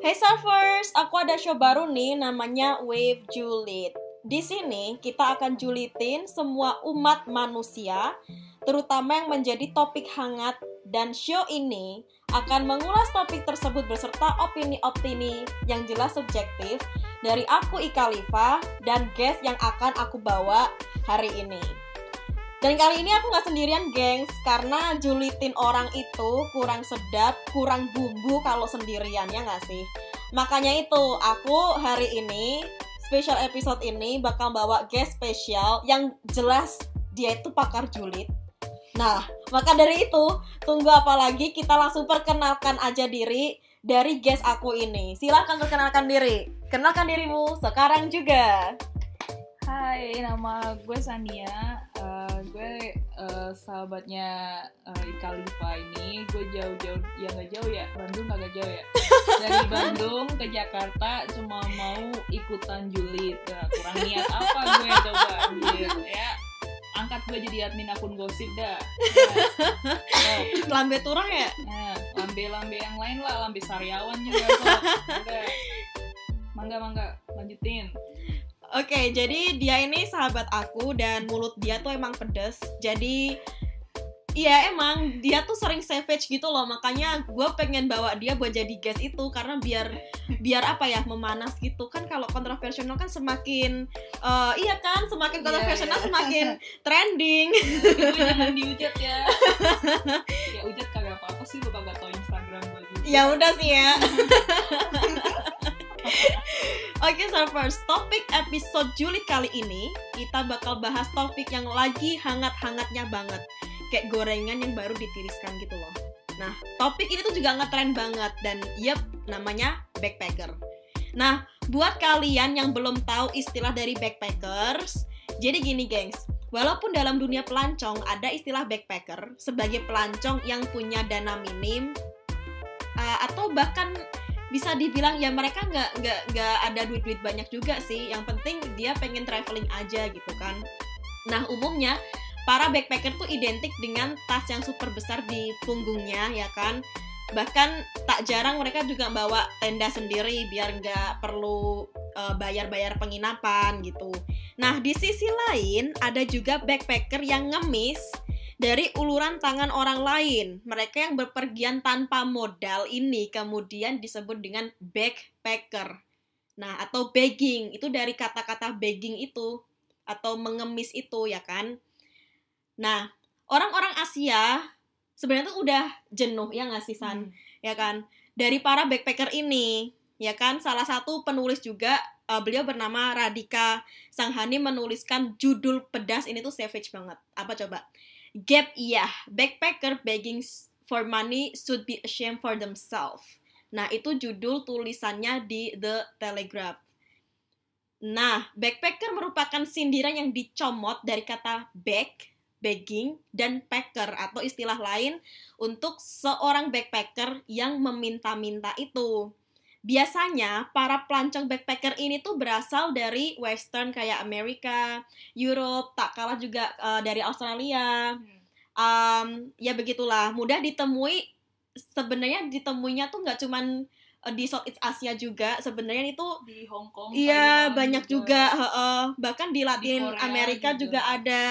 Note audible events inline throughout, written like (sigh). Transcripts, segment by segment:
Hey Surfers, aku ada show baru nih namanya Wave Julit. Di sini kita akan julitin semua umat manusia, terutama yang menjadi topik hangat dan show ini akan mengulas topik tersebut beserta opini-opini yang jelas subjektif dari aku Ika Liva dan guest yang akan aku bawa hari ini. Dan kali ini aku nggak sendirian, gengs, karena julitin orang itu kurang sedap, kurang bumbu kalau sendirian, ya nggak sih? Makanya itu, aku hari ini, special episode ini bakal bawa guest spesial yang jelas dia itu pakar julit. Nah, maka dari itu, tunggu apa lagi? Kita langsung perkenalkan aja diri dari guest aku ini. Silahkan perkenalkan diri. Kenalkan dirimu sekarang juga. Hai, nama gue Sania. Uh, gue uh, sahabatnya uh, eh, Ika Lipa ini. Gue jauh-jauh, ya gak jauh ya. Bandung gak gak jauh ya. (laughs) Dari Bandung ke Jakarta cuma mau ikutan julid. Nah, kurang niat apa gue coba anjir gitu ya angkat gue jadi admin akun gosip dah. Nah, nah. lambe turang ya? Nah, lambe-lambe nah, yang lain lah, lambe sariawan juga (laughs) Mangga mangga lanjutin. Oke, okay, jadi dia ini sahabat aku dan mulut dia tuh emang pedes. Jadi Iya emang dia tuh sering savage gitu loh makanya gue pengen bawa dia buat jadi guest itu karena biar biar apa ya memanas gitu kan kalau kontroversial kan semakin uh, iya kan semakin iya, kontroversial yeah, yeah. semakin (laughs) trending. jangan diujat ya. (laughs) ya ujat kagak apa apa sih lu kagak tau Instagram gue. Ya udah sih ya. (laughs) (laughs) Oke, okay, first Topik episode Juli kali ini, kita bakal bahas topik yang lagi hangat-hangatnya banget. Kayak gorengan yang baru ditiriskan gitu loh. Nah, topik ini tuh juga ngetren banget. Dan yep, namanya backpacker. Nah, buat kalian yang belum tahu istilah dari backpackers, jadi gini gengs, Walaupun dalam dunia pelancong ada istilah backpacker sebagai pelancong yang punya dana minim uh, atau bahkan bisa dibilang ya mereka nggak nggak nggak ada duit duit banyak juga sih yang penting dia pengen traveling aja gitu kan nah umumnya para backpacker tuh identik dengan tas yang super besar di punggungnya ya kan bahkan tak jarang mereka juga bawa tenda sendiri biar nggak perlu eh, bayar-bayar uh, penginapan gitu nah di sisi lain ada juga backpacker yang ngemis dari uluran tangan orang lain. Mereka yang berpergian tanpa modal ini kemudian disebut dengan backpacker. Nah, atau begging itu dari kata-kata begging itu atau mengemis itu ya kan. Nah, orang-orang Asia sebenarnya tuh udah jenuh ya ngasih San? Hmm. Ya kan? Dari para backpacker ini, ya kan salah satu penulis juga uh, beliau bernama Radika Sanghani menuliskan judul pedas ini tuh savage banget. Apa coba? Gap iya, backpacker begging for money should be ashamed for themselves. Nah, itu judul tulisannya di The Telegraph. Nah, backpacker merupakan sindiran yang dicomot dari kata back, begging, dan packer atau istilah lain untuk seorang backpacker yang meminta-minta itu biasanya para pelancong backpacker ini tuh berasal dari western kayak Amerika, Europe, tak kalah juga uh, dari Australia. Um, ya begitulah, mudah ditemui sebenarnya ditemuinya tuh nggak cuman eh, di Southeast Asia juga sebenarnya itu di Hong Kong iya banyak juga, juga uh, uh, bahkan di Latin di Amerika juga. juga ada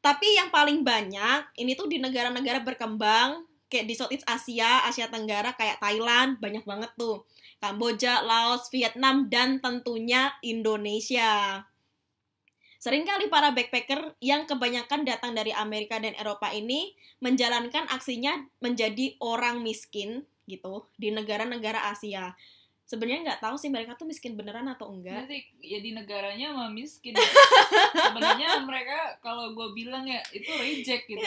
tapi yang paling banyak ini tuh di negara-negara berkembang kayak di Southeast Asia Asia Tenggara kayak Thailand banyak banget tuh Kamboja, Laos, Vietnam, dan tentunya Indonesia. Seringkali para backpacker yang kebanyakan datang dari Amerika dan Eropa ini menjalankan aksinya menjadi orang miskin gitu di negara-negara Asia. Sebenarnya nggak tahu sih mereka tuh miskin beneran atau enggak. Berarti ya di negaranya mah miskin. Ya. (laughs) Sebenarnya mereka kalau gue bilang ya itu reject gitu.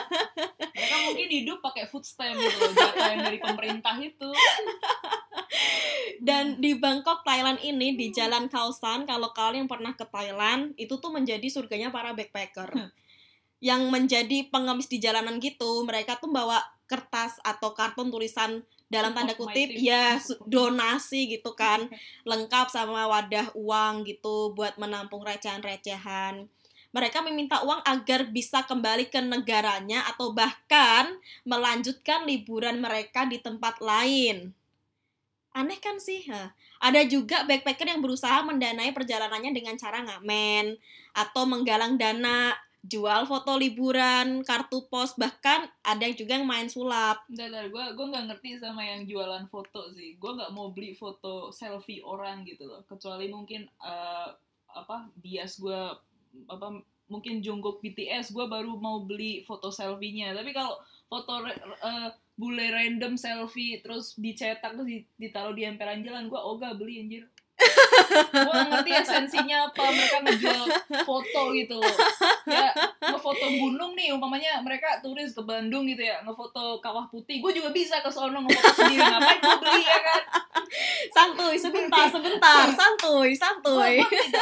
(laughs) mereka mungkin hidup pakai food stamp gitu, jatah dari pemerintah itu. Dan hmm. di Bangkok, Thailand ini di hmm. Jalan Kausan, kalau kalian yang pernah ke Thailand, itu tuh menjadi surganya para backpacker. Hmm. Yang menjadi pengemis di jalanan gitu, mereka tuh bawa kertas atau karton tulisan dalam tanda kutip ya iya, donasi gitu kan (laughs) lengkap sama wadah uang gitu buat menampung recehan-recehan mereka meminta uang agar bisa kembali ke negaranya atau bahkan melanjutkan liburan mereka di tempat lain aneh kan sih nah, ada juga backpacker yang berusaha mendanai perjalanannya dengan cara ngamen atau menggalang dana jual foto liburan kartu pos bahkan ada yang juga yang main sulap Dadar, gue gue nggak ngerti sama yang jualan foto sih gue nggak mau beli foto selfie orang gitu loh kecuali mungkin uh, apa bias gue apa mungkin jungkook BTS gue baru mau beli foto selfie-nya tapi kalau foto uh, bule random selfie terus dicetak terus ditaruh di emperan jalan gue ogah oh, beli anjir gue ngerti esensinya apa mereka ngejual foto gitu ya ngefoto gunung nih umpamanya mereka turis ke Bandung gitu ya ngefoto kawah putih gue juga bisa ke solo ngefoto sendiri ngapain gue beli ya kan santuy sebentar sebentar santuy santuy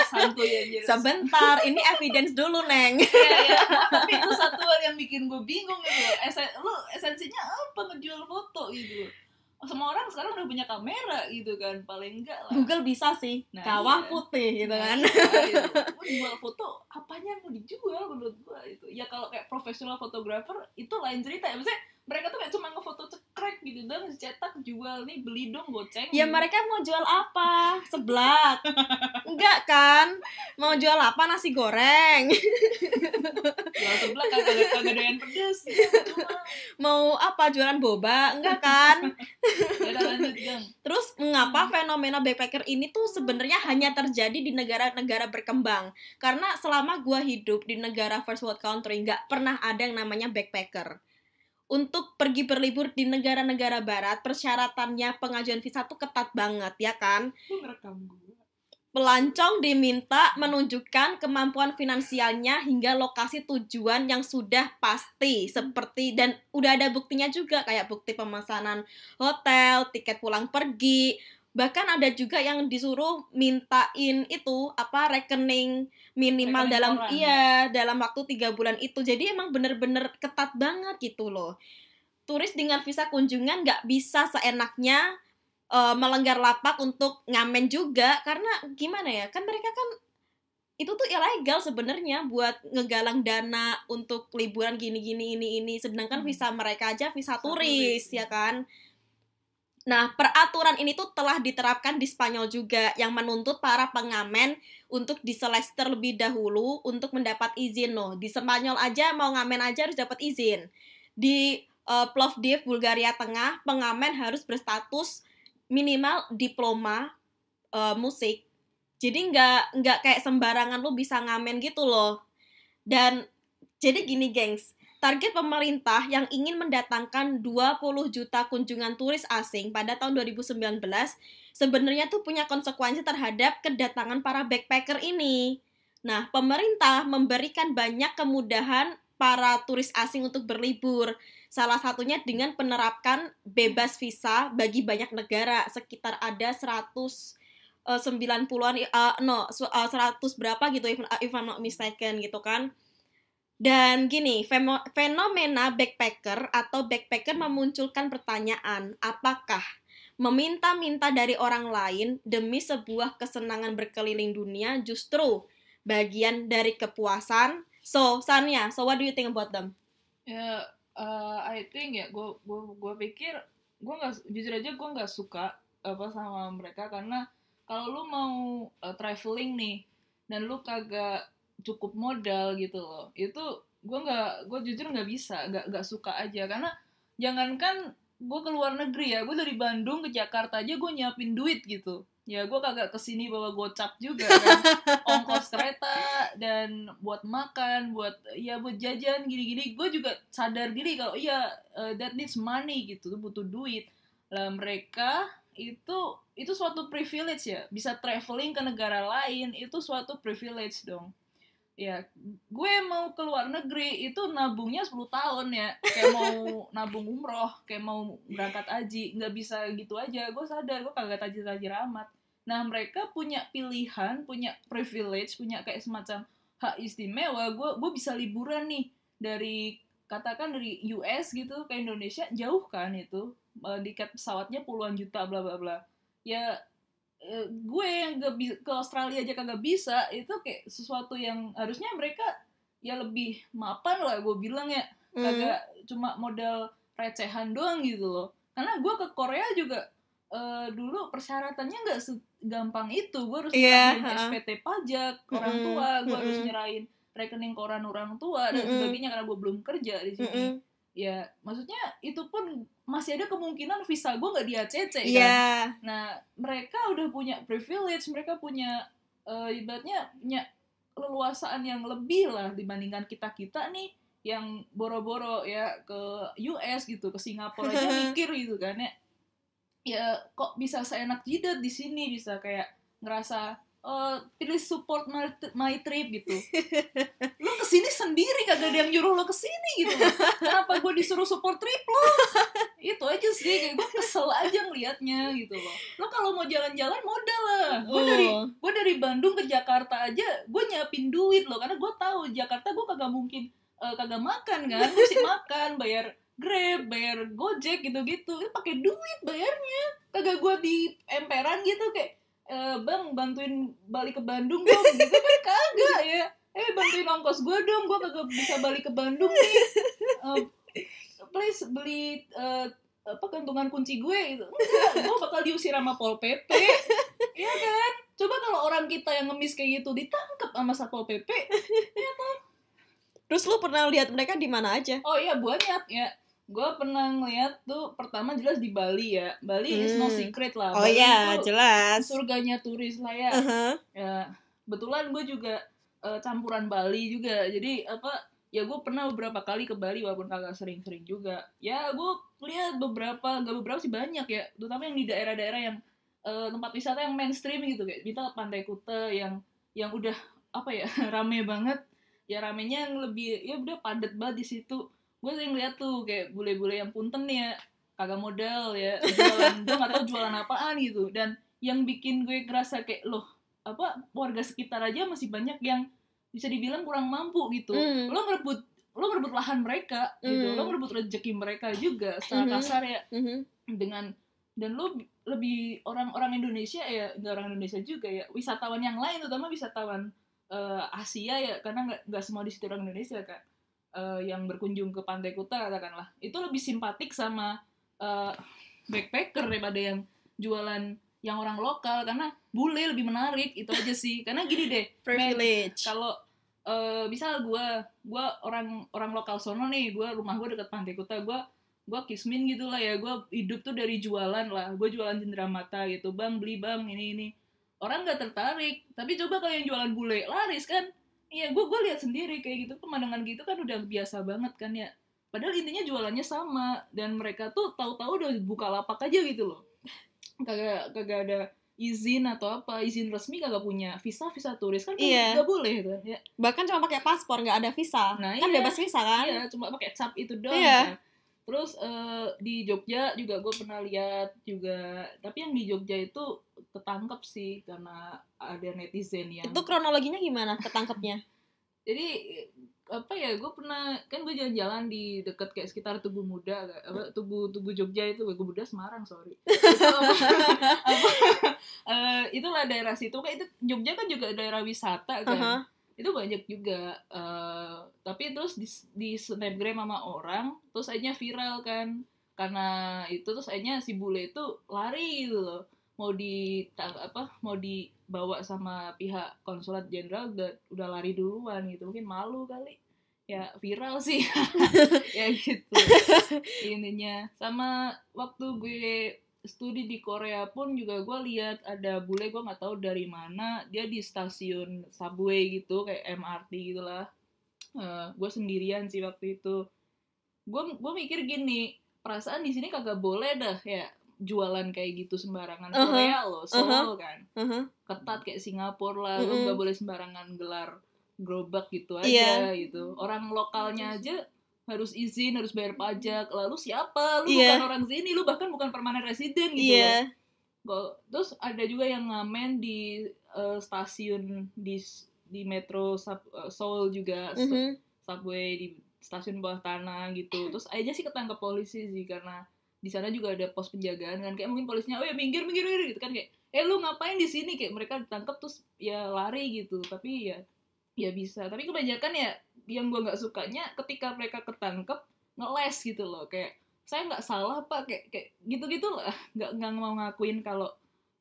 santuy aja sebentar ini evidence dulu neng ya, ya. tapi itu satu hal yang bikin gue bingung gitu Esen, lu esensinya apa ngejual foto gitu semua orang sekarang udah punya kamera gitu kan paling enggak lah Google bisa sih nah, kawah iya. putih gitu nah, kan iya. (laughs) jual foto apanya yang dijual menurut gua itu ya kalau kayak profesional fotografer itu lain cerita ya maksudnya mereka tuh kayak cuma ngefoto cekrek gitu dong cetak jual nih beli dong goceng ya mereka mau jual apa seblak enggak kan mau jual apa nasi goreng jual seblak kan kagak kagak doyan pedas iya, mau apa jualan boba enggak kan ya, terus mengapa fenomena backpacker ini tuh sebenarnya hanya terjadi di negara-negara berkembang karena selama gua hidup di negara first world country nggak pernah ada yang namanya backpacker untuk pergi berlibur di negara-negara barat persyaratannya pengajuan visa tuh ketat banget ya kan pelancong diminta menunjukkan kemampuan finansialnya hingga lokasi tujuan yang sudah pasti hmm. seperti dan udah ada buktinya juga kayak bukti pemesanan hotel, tiket pulang pergi, bahkan ada juga yang disuruh mintain itu apa rekening minimal rekening dalam orang. iya dalam waktu tiga bulan itu jadi emang bener-bener ketat banget gitu loh turis dengan visa kunjungan nggak bisa seenaknya uh, eh, melenggar lapak untuk ngamen juga karena gimana ya kan mereka kan itu tuh ilegal sebenarnya buat ngegalang dana untuk liburan gini-gini ini ini sedangkan hmm. visa mereka aja visa, turis, turis ya iya. kan Nah, peraturan ini tuh telah diterapkan di Spanyol juga yang menuntut para pengamen untuk diseleksi terlebih dahulu untuk mendapat izin loh. Di Spanyol aja mau ngamen aja harus dapat izin. Di uh, Plovdiv, Bulgaria Tengah, pengamen harus berstatus minimal diploma uh, musik. Jadi nggak nggak kayak sembarangan lo bisa ngamen gitu loh. Dan jadi gini gengs, target pemerintah yang ingin mendatangkan 20 juta kunjungan turis asing pada tahun 2019 sebenarnya tuh punya konsekuensi terhadap kedatangan para backpacker ini. Nah, pemerintah memberikan banyak kemudahan para turis asing untuk berlibur. Salah satunya dengan penerapkan bebas visa bagi banyak negara, sekitar ada 100 90-an uh, no 100 eh, berapa gitu if, if I'm not mistaken gitu kan. Dan gini, fenomena backpacker atau backpacker memunculkan pertanyaan, apakah meminta-minta dari orang lain demi sebuah kesenangan berkeliling dunia justru bagian dari kepuasan? So, sanya so what do you think about them? yeah, ya, uh, I think ya, yeah, gue gua pikir gua gak, jujur aja gue gak suka apa sama mereka karena kalau lu mau uh, traveling nih dan lu kagak cukup modal gitu loh itu gue nggak gue jujur nggak bisa nggak nggak suka aja karena jangankan gue ke luar negeri ya gue dari Bandung ke Jakarta aja gue nyiapin duit gitu ya gue kagak kesini bawa gocap juga kan (laughs) ongkos kereta dan buat makan buat ya buat jajan gini-gini gue juga sadar diri kalau iya uh, that needs money gitu butuh duit lah mereka itu itu suatu privilege ya bisa traveling ke negara lain itu suatu privilege dong ya gue mau ke luar negeri itu nabungnya 10 tahun ya kayak mau (laughs) nabung umroh kayak mau berangkat haji nggak bisa gitu aja gue sadar gue kagak tajir tajir amat nah mereka punya pilihan punya privilege punya kayak semacam hak istimewa gue gue bisa liburan nih dari katakan dari US gitu ke Indonesia jauh kan itu tiket eh, pesawatnya puluhan juta bla bla bla ya Eh, gue yang ke, ke Australia aja kagak bisa itu kayak sesuatu yang harusnya mereka ya lebih mapan lah gue bilang ya hmm. kagak mm. cuma modal recehan doang gitu loh karena gue ke Korea juga uh, dulu persyaratannya nggak segampang itu gue harus yeah, nyerahin uh. SPT pajak orang mm tua gue mm harus hmm. nyerahin rekening koran orang tua dan mm -hmm. sebagainya karena gue belum kerja di sini mm ya maksudnya itu pun masih ada kemungkinan visa gue nggak di ACC kan? Iya. Nah mereka udah punya privilege, mereka punya uh, ibaratnya punya leluasaan yang lebih lah dibandingkan kita kita nih yang boro-boro ya ke US gitu, ke Singapura aja (laughs) mikir gitu kan ya. Ya kok bisa seenak jidat di sini bisa kayak ngerasa pilih eh, support my, my trip gitu. Lo (laughs) kesini sendiri kagak ada yang nyuruh lo kesini gitu. Kenapa gue disuruh support trip lo? (laughs) Itu aja sih kayak gue kesel aja ngeliatnya gitu loh. Lo kalau mau jalan-jalan modal lah. Gue dari oh. gue dari Bandung ke Jakarta aja gue nyiapin duit lo karena gue tahu Jakarta gue kagak mungkin uh, kagak makan kan. Gue sih makan bayar Grab, bayar Gojek gitu-gitu. Pakai duit bayarnya. Kagak gue di emperan gitu kayak Eh, bang bantuin balik ke Bandung dong gitu kan (laughs) kagak ya eh bantuin ongkos gue dong gue kagak bisa balik ke Bandung nih uh, please beli uh, apa gantungan kunci gue gitu enggak gue bakal diusir sama pol pp ya kan coba kalau orang kita yang ngemis kayak gitu ditangkap sama satpol pp ya kan terus lu pernah lihat mereka di mana aja oh iya banyak ya gue pernah ngeliat tuh pertama jelas di Bali ya Bali hmm. is no hmm. secret lah oh Bali ya jelas surganya turis lah ya uh-huh. ya betulan gue juga uh, campuran Bali juga jadi apa ya gue pernah beberapa kali ke Bali walaupun kagak sering-sering juga ya gue lihat beberapa gak beberapa sih banyak ya terutama yang di daerah-daerah yang uh, tempat wisata yang mainstream gitu kayak kita pantai Kuta yang yang udah apa ya (laughs) rame banget ya ramenya yang lebih ya udah padat banget di situ gue sering lihat tuh kayak bule-bule yang punten ya kagak modal ya jualan gue gak tau jualan apaan gitu dan yang bikin gue ngerasa kayak loh apa warga sekitar aja masih banyak yang bisa dibilang kurang mampu gitu mm. lo merebut lo merebut lahan mereka mm. gitu lo merebut hmm. rezeki mereka juga secara mm -hmm. kasar ya mm -hmm. dengan dan lo lebih orang-orang Indonesia ya orang Indonesia juga ya wisatawan yang lain terutama wisatawan uh, Asia ya karena nggak nggak semua di situ orang Indonesia kan uh, yang berkunjung ke pantai Kuta katakanlah itu lebih simpatik sama uh, backpacker daripada yang jualan yang orang lokal karena bule lebih menarik itu aja sih karena gini deh (laughs) privilege kalau uh, misal gue gue orang orang lokal sono nih gue rumah gue dekat pantai Kuta gue gue kismin gitu lah ya gue hidup tuh dari jualan lah gue jualan jendera mata gitu bang beli bang ini ini orang nggak tertarik tapi coba kalau yang jualan bule laris kan iya gue gue lihat sendiri kayak gitu pemandangan gitu kan udah biasa banget kan ya padahal intinya jualannya sama dan mereka tuh tahu-tahu udah buka lapak aja gitu loh kagak kagak ada izin atau apa izin resmi kagak punya visa visa turis kan iya. gak boleh itu ya bahkan cuma pakai paspor nggak ada visa nah, kan iya. bebas visa kan iya, cuma pakai cap itu doang iya. kan? terus uh, di Jogja juga gue pernah lihat juga tapi yang di Jogja itu ketangkep sih karena ada netizen yang itu kronologinya gimana ketangkepnya (laughs) jadi apa ya gue pernah kan gue jalan-jalan di deket kayak sekitar tubuh muda apa tubuh tubuh jogja itu gue muda semarang sorry (laughs) apa, apa, uh, itulah daerah situ kayak itu jogja kan juga daerah wisata kan uh -huh. itu banyak juga uh, tapi terus di, di snapgram sama orang terus akhirnya viral kan karena itu terus akhirnya si bule itu lari gitu loh mau di apa mau dibawa sama pihak konsulat jenderal udah udah lari duluan gitu mungkin malu kali ya viral sih (laughs) ya gitu ininya sama waktu gue studi di Korea pun juga gue lihat ada bule gue nggak tahu dari mana dia di stasiun subway gitu kayak MRT gitulah uh, gue sendirian sih waktu itu gue gue mikir gini perasaan di sini kagak boleh dah ya jualan kayak gitu sembarangan uh -huh. Korea loh uh-huh. Seoul uh -huh. kan uh -huh. ketat kayak Singapura lah mm -hmm. lo nggak boleh sembarangan gelar gerobak gitu aja yeah. gitu orang lokalnya aja harus izin harus bayar pajak lalu siapa lu yeah. bukan orang sini lu bahkan bukan permanen resident gitu yeah. loh terus ada juga yang ngamen di uh, stasiun di di metro sub, uh, Seoul juga mm -hmm. subway di stasiun bawah tanah gitu terus aja sih ketangkep polisi sih karena di sana juga ada pos penjagaan kan kayak mungkin polisnya oh ya minggir minggir minggir gitu kan kayak eh lu ngapain di sini kayak mereka ditangkap terus ya lari gitu tapi ya ya bisa tapi kebanyakan ya yang gua nggak sukanya ketika mereka ketangkep ngeles gitu loh kayak saya nggak salah pak kayak kayak gitu gitu lah (laughs) nggak nggak mau ngakuin kalau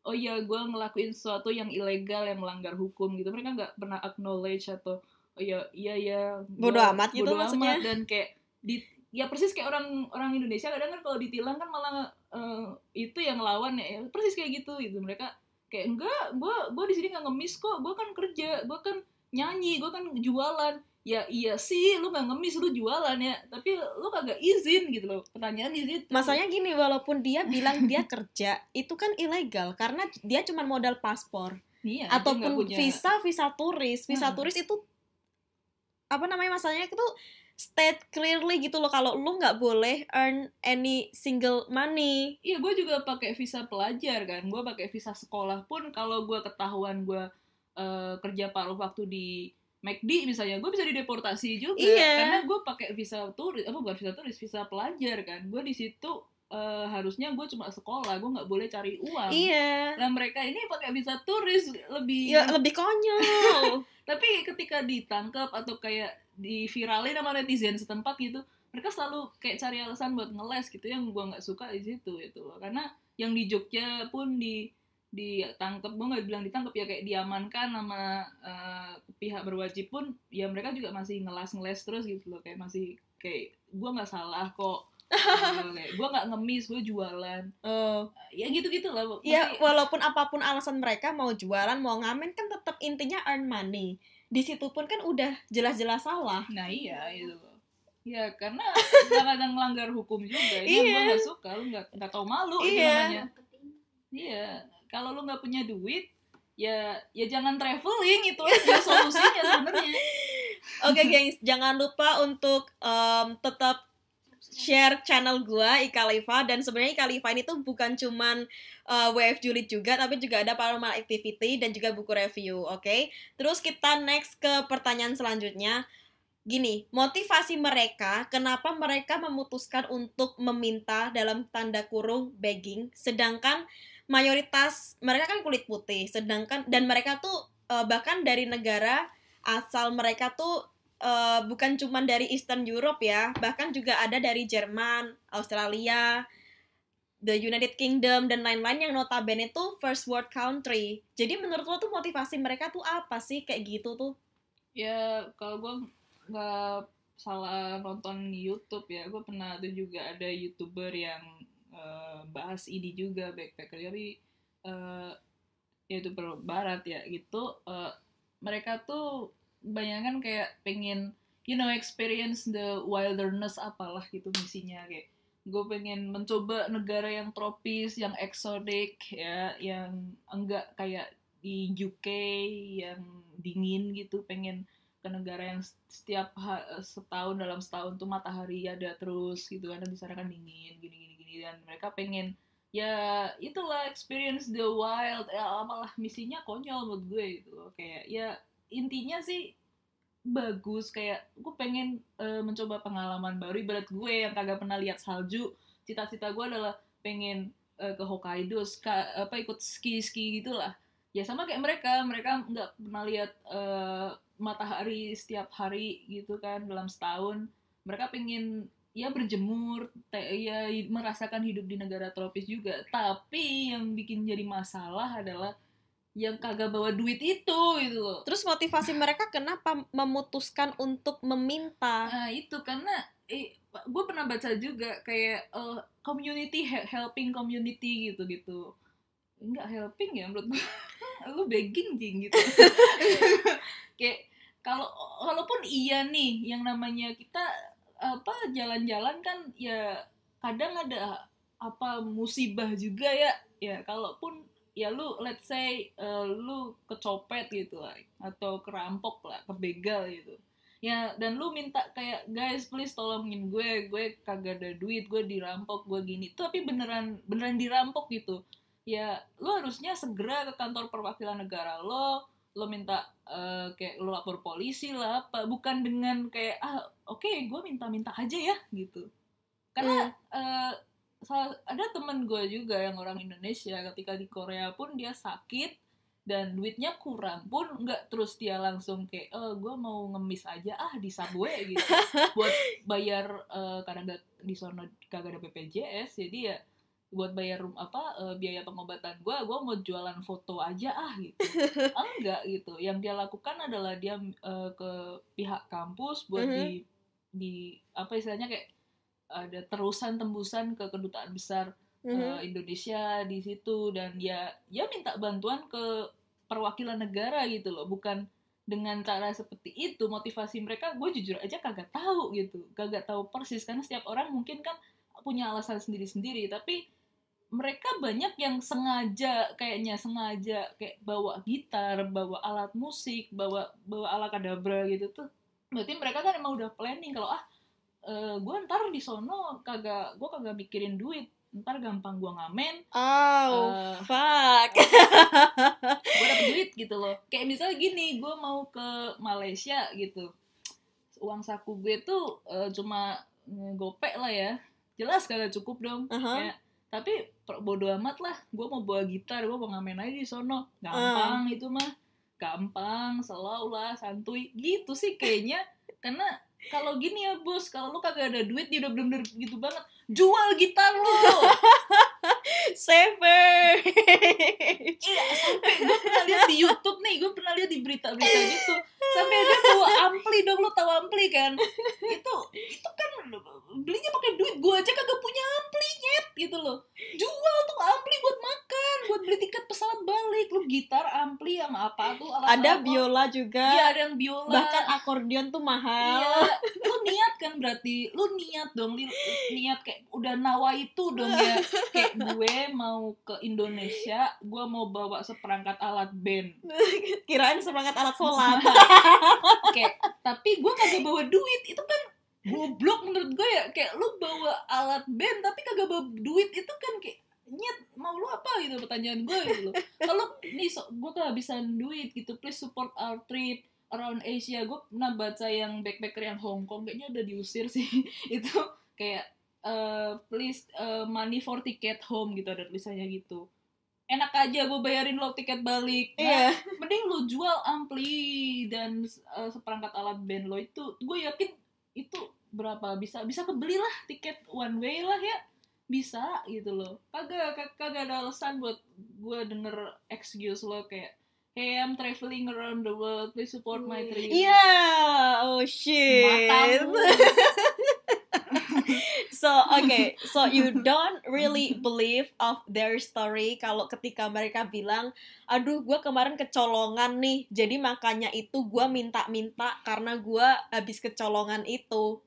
oh ya gua ngelakuin sesuatu yang ilegal yang melanggar hukum gitu mereka nggak pernah acknowledge atau oh ya iya ya bodoh amat gitu bodo maksudnya amat, dan kayak di ya persis kayak orang orang Indonesia kadang kan kalau ditilang kan malah uh, itu yang lawan ya persis kayak gitu gitu mereka kayak enggak gue gue di sini nggak ngemis kok gue kan kerja gue kan nyanyi gue kan jualan ya iya sih lu nggak ngemis lu jualan ya tapi lu kagak izin gitu loh pertanyaan di situ masanya gini walaupun dia bilang dia kerja itu kan ilegal karena dia cuma modal paspor iya, ataupun punya... visa visa turis visa hmm. turis itu apa namanya masalahnya itu state clearly gitu loh kalau lu nggak boleh earn any single money. Iya, gue juga pakai visa pelajar kan. Gue pakai visa sekolah pun kalau gue ketahuan gue uh, kerja paruh waktu di McD misalnya, gue bisa dideportasi juga. Iya. Karena gue pakai visa turis, apa bukan visa turis, visa pelajar kan. Gue di situ Uh, harusnya gue cuma sekolah gue nggak boleh cari uang iya nah mereka ini pakai bisa turis lebih ya, lebih konyol tapi ketika ditangkap atau kayak diviralin sama netizen setempat gitu mereka selalu kayak cari alasan buat ngeles gitu yang gue nggak suka di situ itu karena yang di Jogja pun di ditangkap gue nggak bilang ditangkap ya kayak diamankan sama uh, pihak berwajib pun ya mereka juga masih ngeles ngeles terus gitu loh kayak masih kayak gue nggak salah kok Nah, gue nggak ngemis gue jualan oh. ya gitu gitu lah Maksudnya, ya walaupun apapun alasan mereka mau jualan mau ngamen kan tetap intinya earn money di situ pun kan udah jelas-jelas salah nah iya itu ya karena kadang-kadang melanggar hukum juga ini ya, iya. gue nggak suka lu nggak nggak tau malu iya. namanya iya kalau lu nggak punya duit ya ya jangan traveling itu aja solusinya sebenarnya (laughs) Oke okay, gengs, jangan lupa untuk um, tetap share channel gue, Ika Liva dan sebenarnya Ika Liva ini tuh bukan cuman uh, eh, WF Juli juga tapi juga ada paranormal activity dan juga buku review, oke? Okay? Terus kita next ke pertanyaan selanjutnya. Gini, motivasi mereka kenapa mereka memutuskan untuk meminta dalam tanda kurung begging sedangkan mayoritas mereka kan kulit putih sedangkan dan mereka tuh uh, bahkan dari negara asal mereka tuh Eh, bukan cuma dari Eastern Europe ya, bahkan juga ada dari Jerman, Australia, the United Kingdom dan lain-lain yang notabene itu first world country. Jadi menurut lo tuh motivasi mereka tuh apa sih kayak gitu tuh? Ya kalau gue nggak salah nonton YouTube ya, gue pernah tuh juga ada youtuber yang uh, bahas ini juga backpacker. Jadi uh, ya itu barat ya gitu. Uh, mereka tuh bayangkan kayak pengen you know experience the wilderness apalah gitu misinya kayak gue pengen mencoba negara yang tropis yang eksotik ya yang enggak kayak di UK yang dingin gitu pengen ke negara yang setiap setahun dalam setahun tuh matahari ada terus gitu karena kan dingin gini gini gini dan mereka pengen ya itulah experience the wild ya apalah misinya konyol menurut gue gitu kayak ya intinya sih bagus kayak gue pengen uh, mencoba pengalaman baru ibarat gue yang kagak pernah lihat salju cita-cita gue adalah pengen uh, ke Hokkaido ska, apa ikut ski ski gitulah ya sama kayak mereka mereka nggak pernah lihat uh, matahari setiap hari gitu kan dalam setahun mereka pengen ya berjemur ya merasakan hidup di negara tropis juga tapi yang bikin jadi masalah adalah yang kagak bawa duit itu gitu loh. Terus motivasi mereka kenapa memutuskan untuk meminta? Nah, itu karena eh, gue pernah baca juga kayak uh, community helping community gitu gitu. Enggak helping ya menurut gue. (laughs) Lu begging jing gitu. (laughs) kayak kalau walaupun iya nih yang namanya kita apa jalan-jalan kan ya kadang ada apa musibah juga ya ya kalaupun ya lu let's say uh, lu kecopet gitu lah atau kerampok lah kebegal gitu ya dan lu minta kayak guys please tolongin gue gue kagak ada duit gue dirampok gue gini tapi beneran beneran dirampok gitu ya lu harusnya segera ke kantor perwakilan negara lo lo minta uh, kayak lo lapor polisi lah apa bukan dengan kayak ah oke okay, gue minta minta aja ya gitu karena mm. uh, ada temen gue juga yang orang Indonesia ketika di Korea pun dia sakit dan duitnya kurang pun nggak terus dia langsung kayak eh gue mau ngemis aja ah di subway gitu (laughs) buat bayar uh, karena gak, di sana kagak ada BPJS jadi ya buat bayar rum apa uh, biaya pengobatan gue gue mau jualan foto aja ah gitu ah, (laughs) enggak gitu yang dia lakukan adalah dia uh, ke pihak kampus buat mm -hmm. di di apa istilahnya kayak ada terusan tembusan ke kedutaan besar mm-hmm. uh, Indonesia di situ dan dia ya minta bantuan ke perwakilan negara gitu loh bukan dengan cara seperti itu motivasi mereka gue jujur aja kagak tahu gitu kagak tahu persis karena setiap orang mungkin kan punya alasan sendiri-sendiri tapi mereka banyak yang sengaja kayaknya sengaja kayak bawa gitar bawa alat musik bawa bawa alat kadabra gitu tuh berarti mereka kan emang udah planning kalau ah uh, eh, gue ntar di sono kagak gue kagak mikirin duit ntar gampang gue ngamen oh uh, fuck gue dapet (laughs) duit gitu loh kayak misalnya gini gue mau ke Malaysia gitu uang saku gue tuh eh, uh, cuma gopek lah ya jelas kagak cukup dong uh -huh. ya tapi bodo amat lah gue mau bawa gitar gue mau ngamen aja di sono uh. gampang uh. itu mah gampang selalu lah santuy gitu sih kayaknya karena kalau gini ya bos kalau lu kagak ada duit dia udah bener gitu banget jual gitar lu (laughs) Saver. iya, sampai gue pernah lihat di YouTube nih, gue pernah lihat di berita-berita gitu. Sampai dia bawa ampli dong, lo tahu ampli kan? Itu itu kan belinya pakai duit, gue aja kagak punya ampli nyet gitu loh. Jual tuh ampli buat makan, buat beli tiket pesawat balik. Lo gitar, ampli yang apa tuh? Alat ada apa. biola juga. Iya, ada yang biola. Bahkan akordeon tuh mahal. Iya, lo Kan berarti lu niat dong, li, niat kayak udah nawa itu dong ya. Kayak (laughs) gue mau ke Indonesia, gue mau bawa seperangkat alat band. (laughs) Kirain seperangkat alat sholat. (laughs) kayak, tapi gue kagak bawa duit, itu kan goblok menurut gue ya. Kayak lu bawa alat band tapi kagak bawa duit, itu kan kayak nyet mau lu apa gitu pertanyaan gue gitu loh kalau nih so, gue kehabisan duit gitu please support our trip around Asia gue pernah baca yang backpacker yang Hong Kong kayaknya udah diusir sih (laughs) itu kayak uh, please uh, money for ticket home gitu ada tulisannya gitu enak aja gue bayarin lo tiket balik iya. nah, yeah. mending lo jual ampli dan uh, seperangkat alat band lo itu gue yakin itu berapa bisa bisa kebeli tiket one way lah ya bisa gitu loh kagak kagak ada alasan buat gue denger excuse lo kayak Hey, I'm traveling around the world. Please support my dream. Yeah. Oh shit. (laughs) so okay, so you don't really believe of their story kalau ketika mereka bilang, aduh gue kemarin kecolongan nih, jadi makanya itu gue minta-minta karena gue habis kecolongan itu.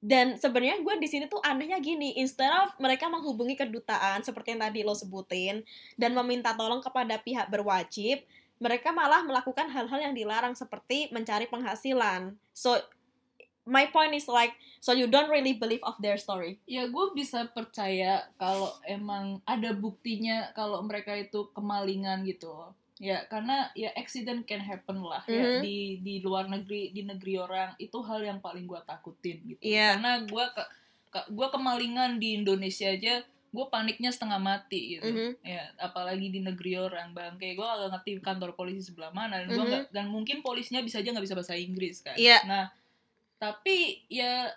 Dan sebenarnya gue di sini tuh anehnya gini, instead of mereka menghubungi kedutaan seperti yang tadi lo sebutin dan meminta tolong kepada pihak berwajib, mereka malah melakukan hal-hal yang dilarang seperti mencari penghasilan. So my point is like so you don't really believe of their story. Ya gue bisa percaya kalau emang ada buktinya kalau mereka itu kemalingan gitu. Ya karena ya accident can happen lah mm -hmm. ya mm-hmm. di di luar negeri di negeri orang itu hal yang paling gue takutin gitu. Yeah. Karena gue ke, ke gue kemalingan di Indonesia aja gue paniknya setengah mati gitu mm-hmm. ya apalagi di negeri orang bangke gue agak ngerti kantor polisi sebelah mana dan mm-hmm. gue gak, mhm. dan mungkin polisnya bisa aja nggak bisa bahasa Inggris kan yeah. nah tapi ya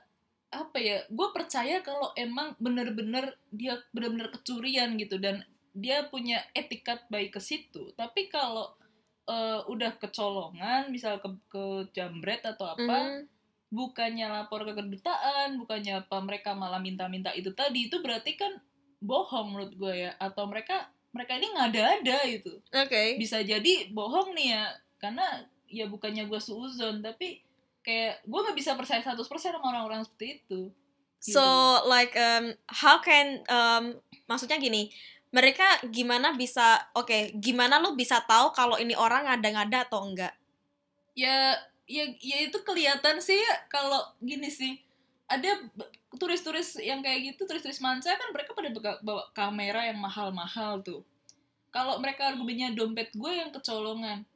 apa ya gue percaya kalau emang bener-bener dia bener-bener kecurian gitu dan dia punya etikat baik ke situ tapi kalau uh, udah kecolongan misal ke, ke jambret atau apa mm-hmm bukannya lapor ke kedutaan, bukannya apa mereka malah minta-minta itu tadi, itu berarti kan bohong menurut gue ya atau mereka mereka ini nggak ada ada itu, okay. bisa jadi bohong nih ya karena ya bukannya gue suzon tapi kayak gue nggak bisa percaya 100% sama orang-orang seperti itu gitu. so like um, how can um, maksudnya gini mereka gimana bisa oke okay, gimana lu bisa tahu kalau ini orang ada ngada atau enggak ya ya ya itu kelihatan sih ya, kalau gini sih ada turis-turis yang kayak gitu, turis-turis manca kan mereka pada bawa kamera yang mahal-mahal tuh. Kalau mereka argumennya dompet gue yang kecolongan.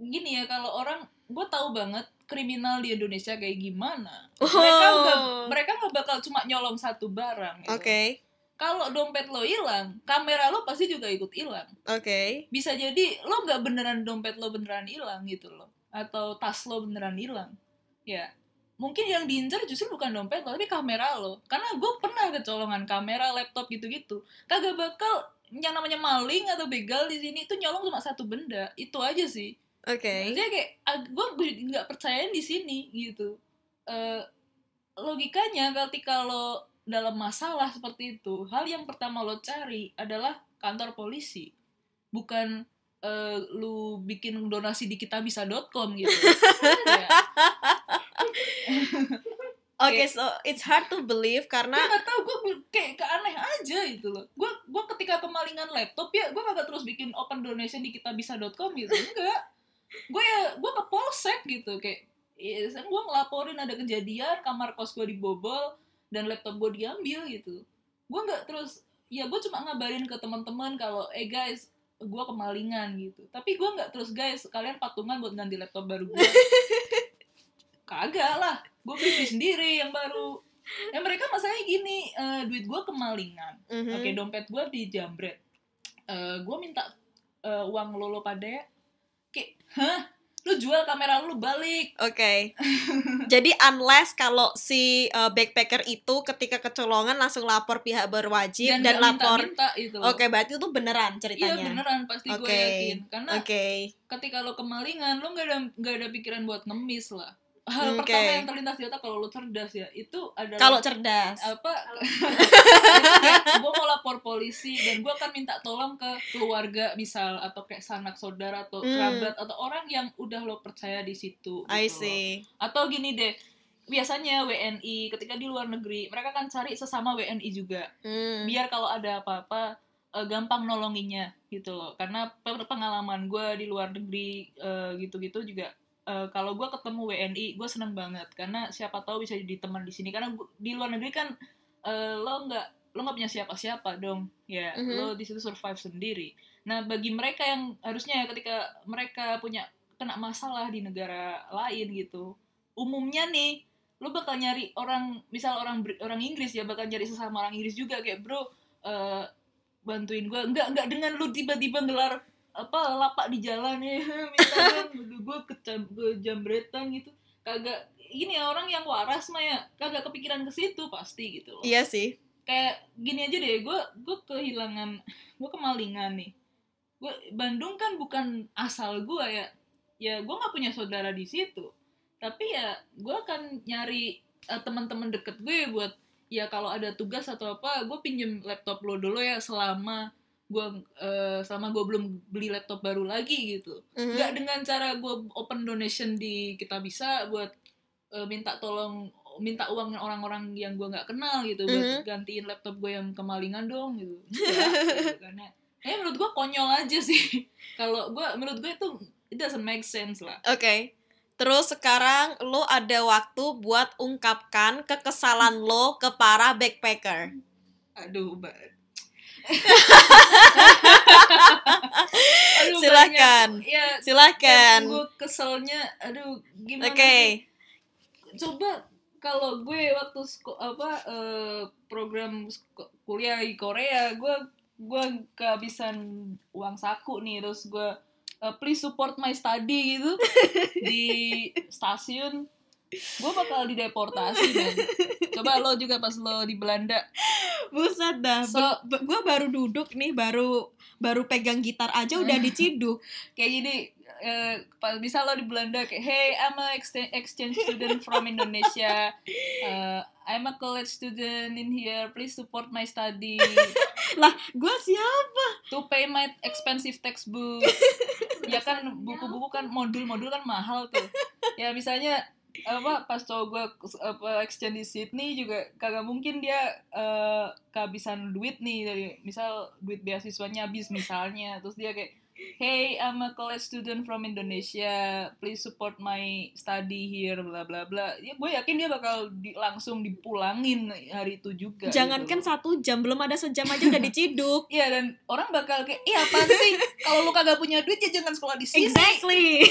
Gini ya, kalau orang, gue tahu banget kriminal di Indonesia kayak gimana. Oh. Mereka nggak, mereka nggak bakal cuma nyolong satu barang. Ya. Oke. Okay. Kalau dompet lo hilang, kamera lo pasti juga ikut hilang. Oke. Okay. Bisa jadi lo nggak beneran dompet lo beneran hilang gitu loh, atau tas lo beneran hilang. Ya mungkin yang diincar justru bukan dompet lo tapi kamera lo karena gue pernah kecolongan kamera laptop gitu-gitu kagak bakal yang namanya maling atau begal di sini itu nyolong cuma satu benda itu aja sih oke okay. jadi kayak gue nggak percaya di sini gitu uh, logikanya ketika kalau dalam masalah seperti itu hal yang pertama lo cari adalah kantor polisi bukan uh, lu bikin donasi di kitabisa.com gitu (laughs) (laughs) Oke, okay, so it's hard to believe karena gue gak gue kayak keaneh aja gitu loh. Gue gue ketika kemalingan laptop ya, gue gak terus bikin open donation di kitabisa.com gitu, (laughs) enggak. Gue ya, gue ke polsek gitu, kayak yes, iya, gue ngelaporin ada kejadian kamar kos gue dibobol dan laptop gue diambil gitu. Gue nggak terus, ya gue cuma ngabarin ke teman-teman kalau, eh guys, gue kemalingan gitu. Tapi gue nggak terus guys, kalian patungan buat ganti laptop baru gue. (laughs) kagak lah gue beli sendiri yang baru ya mereka masalahnya gini uh, duit gue kemalingan mm-hmm. oke dompet gue di jambret uh, eh, gue minta uh, uang lolo pada kayak hah lu jual kamera lu balik. Oke. Okay. (laughs) Jadi unless kalau si uh, backpacker itu ketika kecolongan langsung lapor pihak berwajib dan, dan lapor gitu. Oke, okay, berarti itu beneran ceritanya. Iya, beneran pasti okay. gue yakin karena okay. ketika lo kemalingan lo nggak ada nggak ada pikiran buat ngemis lah hal okay. pertama yang terlintas di otak kalau lu cerdas ya itu adalah kalau cerdas apa gue mau lapor polisi dan gue akan minta tolong ke keluarga misal atau kayak sanak saudara atau mm. kerabat atau orang yang udah lo percaya di situ gitu I see atau gini deh biasanya WNI ketika di luar negeri mereka kan cari sesama WNI juga mm. biar kalau ada apa-apa eh, gampang nolonginya gitu loh karena pengalaman gue di luar negeri eh, gitu-gitu juga uh, kalau gue ketemu WNI gue seneng banget karena siapa tahu bisa jadi teman di sini karena gua, di luar negeri kan uh, lo nggak lo nggak punya siapa-siapa dong ya mm -hmm. lo di situ survive sendiri nah bagi mereka yang harusnya ketika mereka punya kena masalah di negara lain gitu umumnya nih lo bakal nyari orang misal orang orang Inggris ya bakal nyari sesama orang Inggris juga kayak bro uh, bantuin gue nggak nggak dengan lo tiba-tiba ngelar apa lapak di jalan ya udah gue ke, ke jambretan gitu kagak gini ya orang yang waras mah ya kagak kepikiran ke situ pasti gitu loh iya sih kayak gini aja deh gue gue kehilangan gue kemalingan nih gue Bandung kan bukan asal gue ya ya gue nggak punya saudara di situ tapi ya gue akan nyari uh, teman-teman deket gue buat ya kalau ada tugas atau apa gue pinjem laptop lo dulu ya selama gue uh, selama gue belum beli laptop baru lagi gitu mm-hmm. dengan cara gue open donation di kita bisa buat uh, minta tolong minta uang orang-orang yang gue nggak kenal gitu mm-hmm. buat gantiin laptop gue yang kemalingan dong gitu, ya, (laughs) gitu karena eh menurut gue konyol aja sih (laughs) kalau gue menurut gue itu it doesn't make sense lah oke okay. Terus sekarang lo ada waktu buat ungkapkan kekesalan lo ke para backpacker. Aduh, Mbak (laughs) aduh, silahkan ya, silahkan ya, gue keselnya aduh gimana oke okay. coba kalau gue waktu apa uh, program kuliah di Korea gue gue kehabisan uang saku nih terus gue uh, please support my study gitu (laughs) di stasiun gue bakal dideportasi dan coba lo juga pas lo di Belanda buset dah so, gue baru duduk nih baru baru pegang gitar aja udah diciduk (laughs) kayak gini uh, eh, bisa lo di Belanda kayak hey I'm a exchange student from Indonesia uh, I'm a college student in here please support my study (laughs) lah gue siapa to pay my expensive textbook (laughs) ya kan buku-buku kan modul-modul kan mahal tuh ya misalnya apa pas cowok gue apa exchange di Sydney juga kagak mungkin dia uh, kehabisan duit nih dari misal duit beasiswanya habis misalnya terus dia kayak hey I'm a college student from Indonesia please support my study here bla bla bla ya gue yakin dia bakal di, langsung dipulangin hari itu juga jangankan gitu. Kan satu jam belum ada sejam aja udah diciduk (laughs) ya dan orang bakal kayak iya apa sih kalau lu kagak punya duit ya jangan sekolah di sini exactly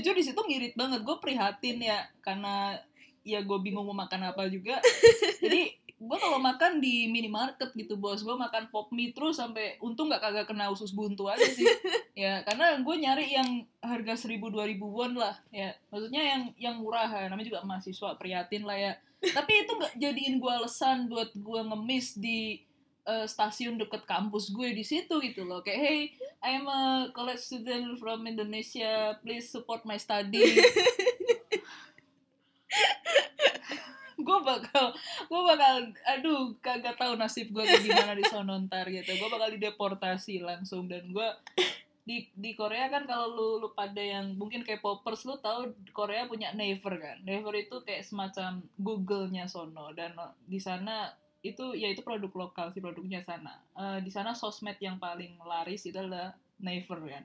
jujur di situ ngirit banget gue prihatin ya karena ya gue bingung mau makan apa juga (laughs) jadi gue kalau makan di minimarket gitu bos gue makan pop mie terus sampai untung nggak kagak kena usus buntu aja sih (laughs) ya karena gue nyari yang harga seribu dua ribu won lah ya maksudnya yang yang murah ya. namanya juga mahasiswa prihatin lah ya tapi itu nggak jadiin gue alasan buat gue ngemis di uh, stasiun deket kampus gue di situ gitu loh kayak hey I'm a college student from Indonesia please support my study (laughs) gue bakal gue bakal aduh kagak tahu nasib gue kayak gimana di Sonon ntar gitu gue bakal dideportasi langsung dan gue di di Korea kan kalau lu lu pada yang mungkin kayak popers lu tahu Korea punya Naver kan Naver itu kayak semacam Google-nya sono dan di sana itu ya itu produk lokal si produknya sana uh, di sana sosmed yang paling laris itu adalah Naver kan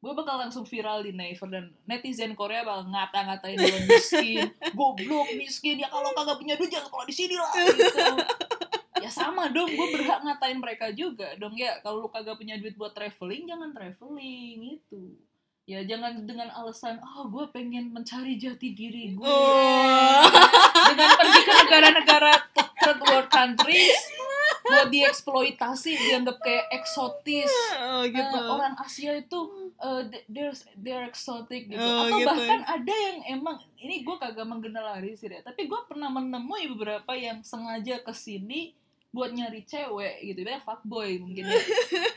gue bakal langsung viral di Naver dan netizen Korea bakal ngata-ngatain gue (laughs) miskin goblok miskin ya kalau kagak punya duit jangan kalau di sini lah gitu ya sama dong gue berhak ngatain mereka juga dong ya kalau lu kagak punya duit buat traveling jangan traveling itu ya jangan dengan alasan oh ah, gue pengen mencari jati diri gue ya. oh. dengan pergi ke negara-negara (laughs) third luar country buat dieksploitasi dianggap kayak eksotis oh, gitu. uh, orang Asia itu uh, they're they're exotic gitu oh, atau gitu. bahkan ada yang emang ini gue kagak menggeneralisir ya tapi gue pernah menemui beberapa yang sengaja kesini buat nyari cewek gitu ya boy mungkin ya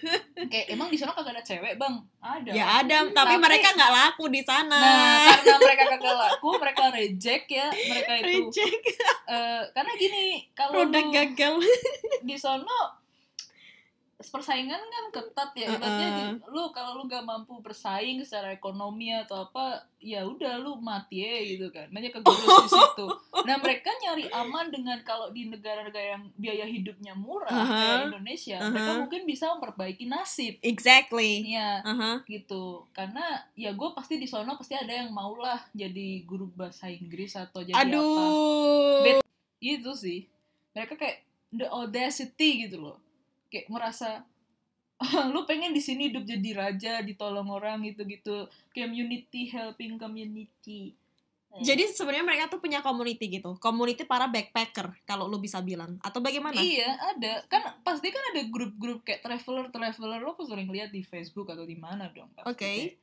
(laughs) kayak emang di sana kagak ada cewek bang ada ya ada tapi, tapi mereka nggak laku di sana nah karena mereka kagak laku mereka reject ya mereka itu reject uh, karena gini kalau produk gagal di sana persaingan kan ketat ya uh uh lu kalau lu gak mampu bersaing secara ekonomi atau apa ya udah lu mati ya gitu kan ke kegurus di situ nah mereka nyari aman dengan kalau di negara-negara yang biaya hidupnya murah uh -huh. kayak Indonesia uh -huh. mereka uh-huh. mungkin bisa memperbaiki nasib exactly ya uh -huh. gitu karena ya gue pasti di sono pasti ada yang mau lah jadi guru bahasa Inggris atau jadi Aduh. apa Bet itu sih mereka kayak the audacity gitu loh kayak merasa ah, lu pengen di sini hidup jadi raja ditolong orang gitu-gitu community helping community hmm. jadi sebenarnya mereka tuh punya community gitu, community para backpacker kalau lu bisa bilang atau bagaimana? Iya ada, kan pasti kan ada grup-grup kayak traveler traveler lo sering lihat di Facebook atau di mana dong? Oke. Okay. Gitu ya.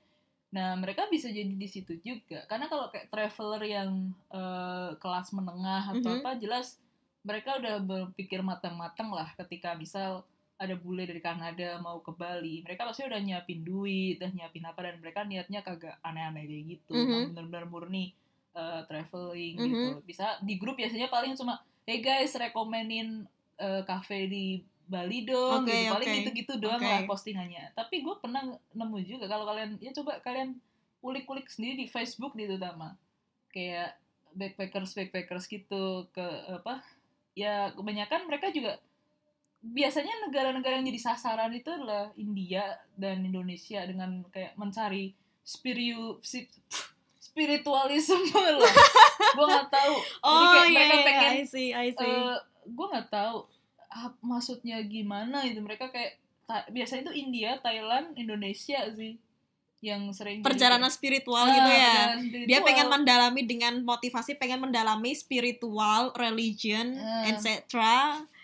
Nah mereka bisa jadi di situ juga, karena kalau kayak traveler yang uh, kelas menengah atau mm -hmm. apa jelas mereka udah berpikir matang-matang lah ketika misal ada bule dari Kanada mau ke Bali mereka pasti udah nyiapin duit udah nyiapin apa dan mereka niatnya kagak aneh-aneh kayak gitu mm -hmm. benar-benar murni uh, traveling mm -hmm. gitu bisa di grup biasanya paling cuma hey guys rekomenin uh, cafe di Bali dong okay, gitu. paling okay. gitu-gitu doang okay. lah postingannya tapi gue pernah nemu juga kalau kalian ya coba kalian ulik-ulik sendiri di Facebook gitu sama kayak backpackers backpackers gitu ke apa ya kebanyakan mereka juga biasanya negara-negara yang jadi sasaran itu adalah India dan Indonesia dengan kayak mencari spiriu (sniffs) spiritualisme lah (laughs) gue nggak tahu oh jadi kayak yeah, mereka iya, iya. pengen I see, I see. Uh, eh, gue nggak tahu ah, maksudnya gimana itu mereka kayak biasanya itu India Thailand Indonesia sih yang sering perjalanan gitu. spiritual ah, gitu ya spiritual. dia pengen mendalami dengan motivasi pengen mendalami spiritual religion uh, ah. etc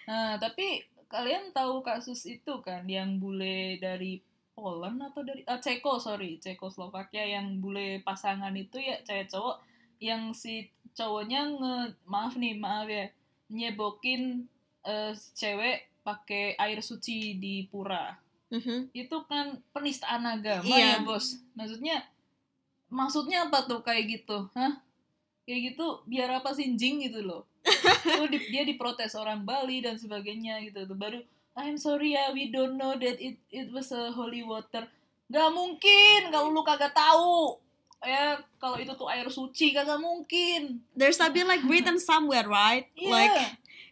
nah tapi kalian tahu kasus itu kan yang bule dari Poland atau dari uh, Ceko sorry Ceko Slovakia yang bule pasangan itu ya cewek cowok yang si cowoknya nge maaf nih maaf ya nyebokin uh, cewek pakai air suci di pura. uh-huh. Itu kan penistaan agama yeah. ya, Bos. Maksudnya maksudnya apa tuh kayak gitu? Hah? kayak gitu biar apa sih jing gitu loh (laughs) tuh di, dia diprotes orang Bali dan sebagainya gitu tuh baru I'm sorry ya we don't know that it it was a holy water nggak mungkin kalau lu kagak tahu ya kalau itu tuh air suci kagak mungkin there's something like written somewhere right iya, iya. yeah. like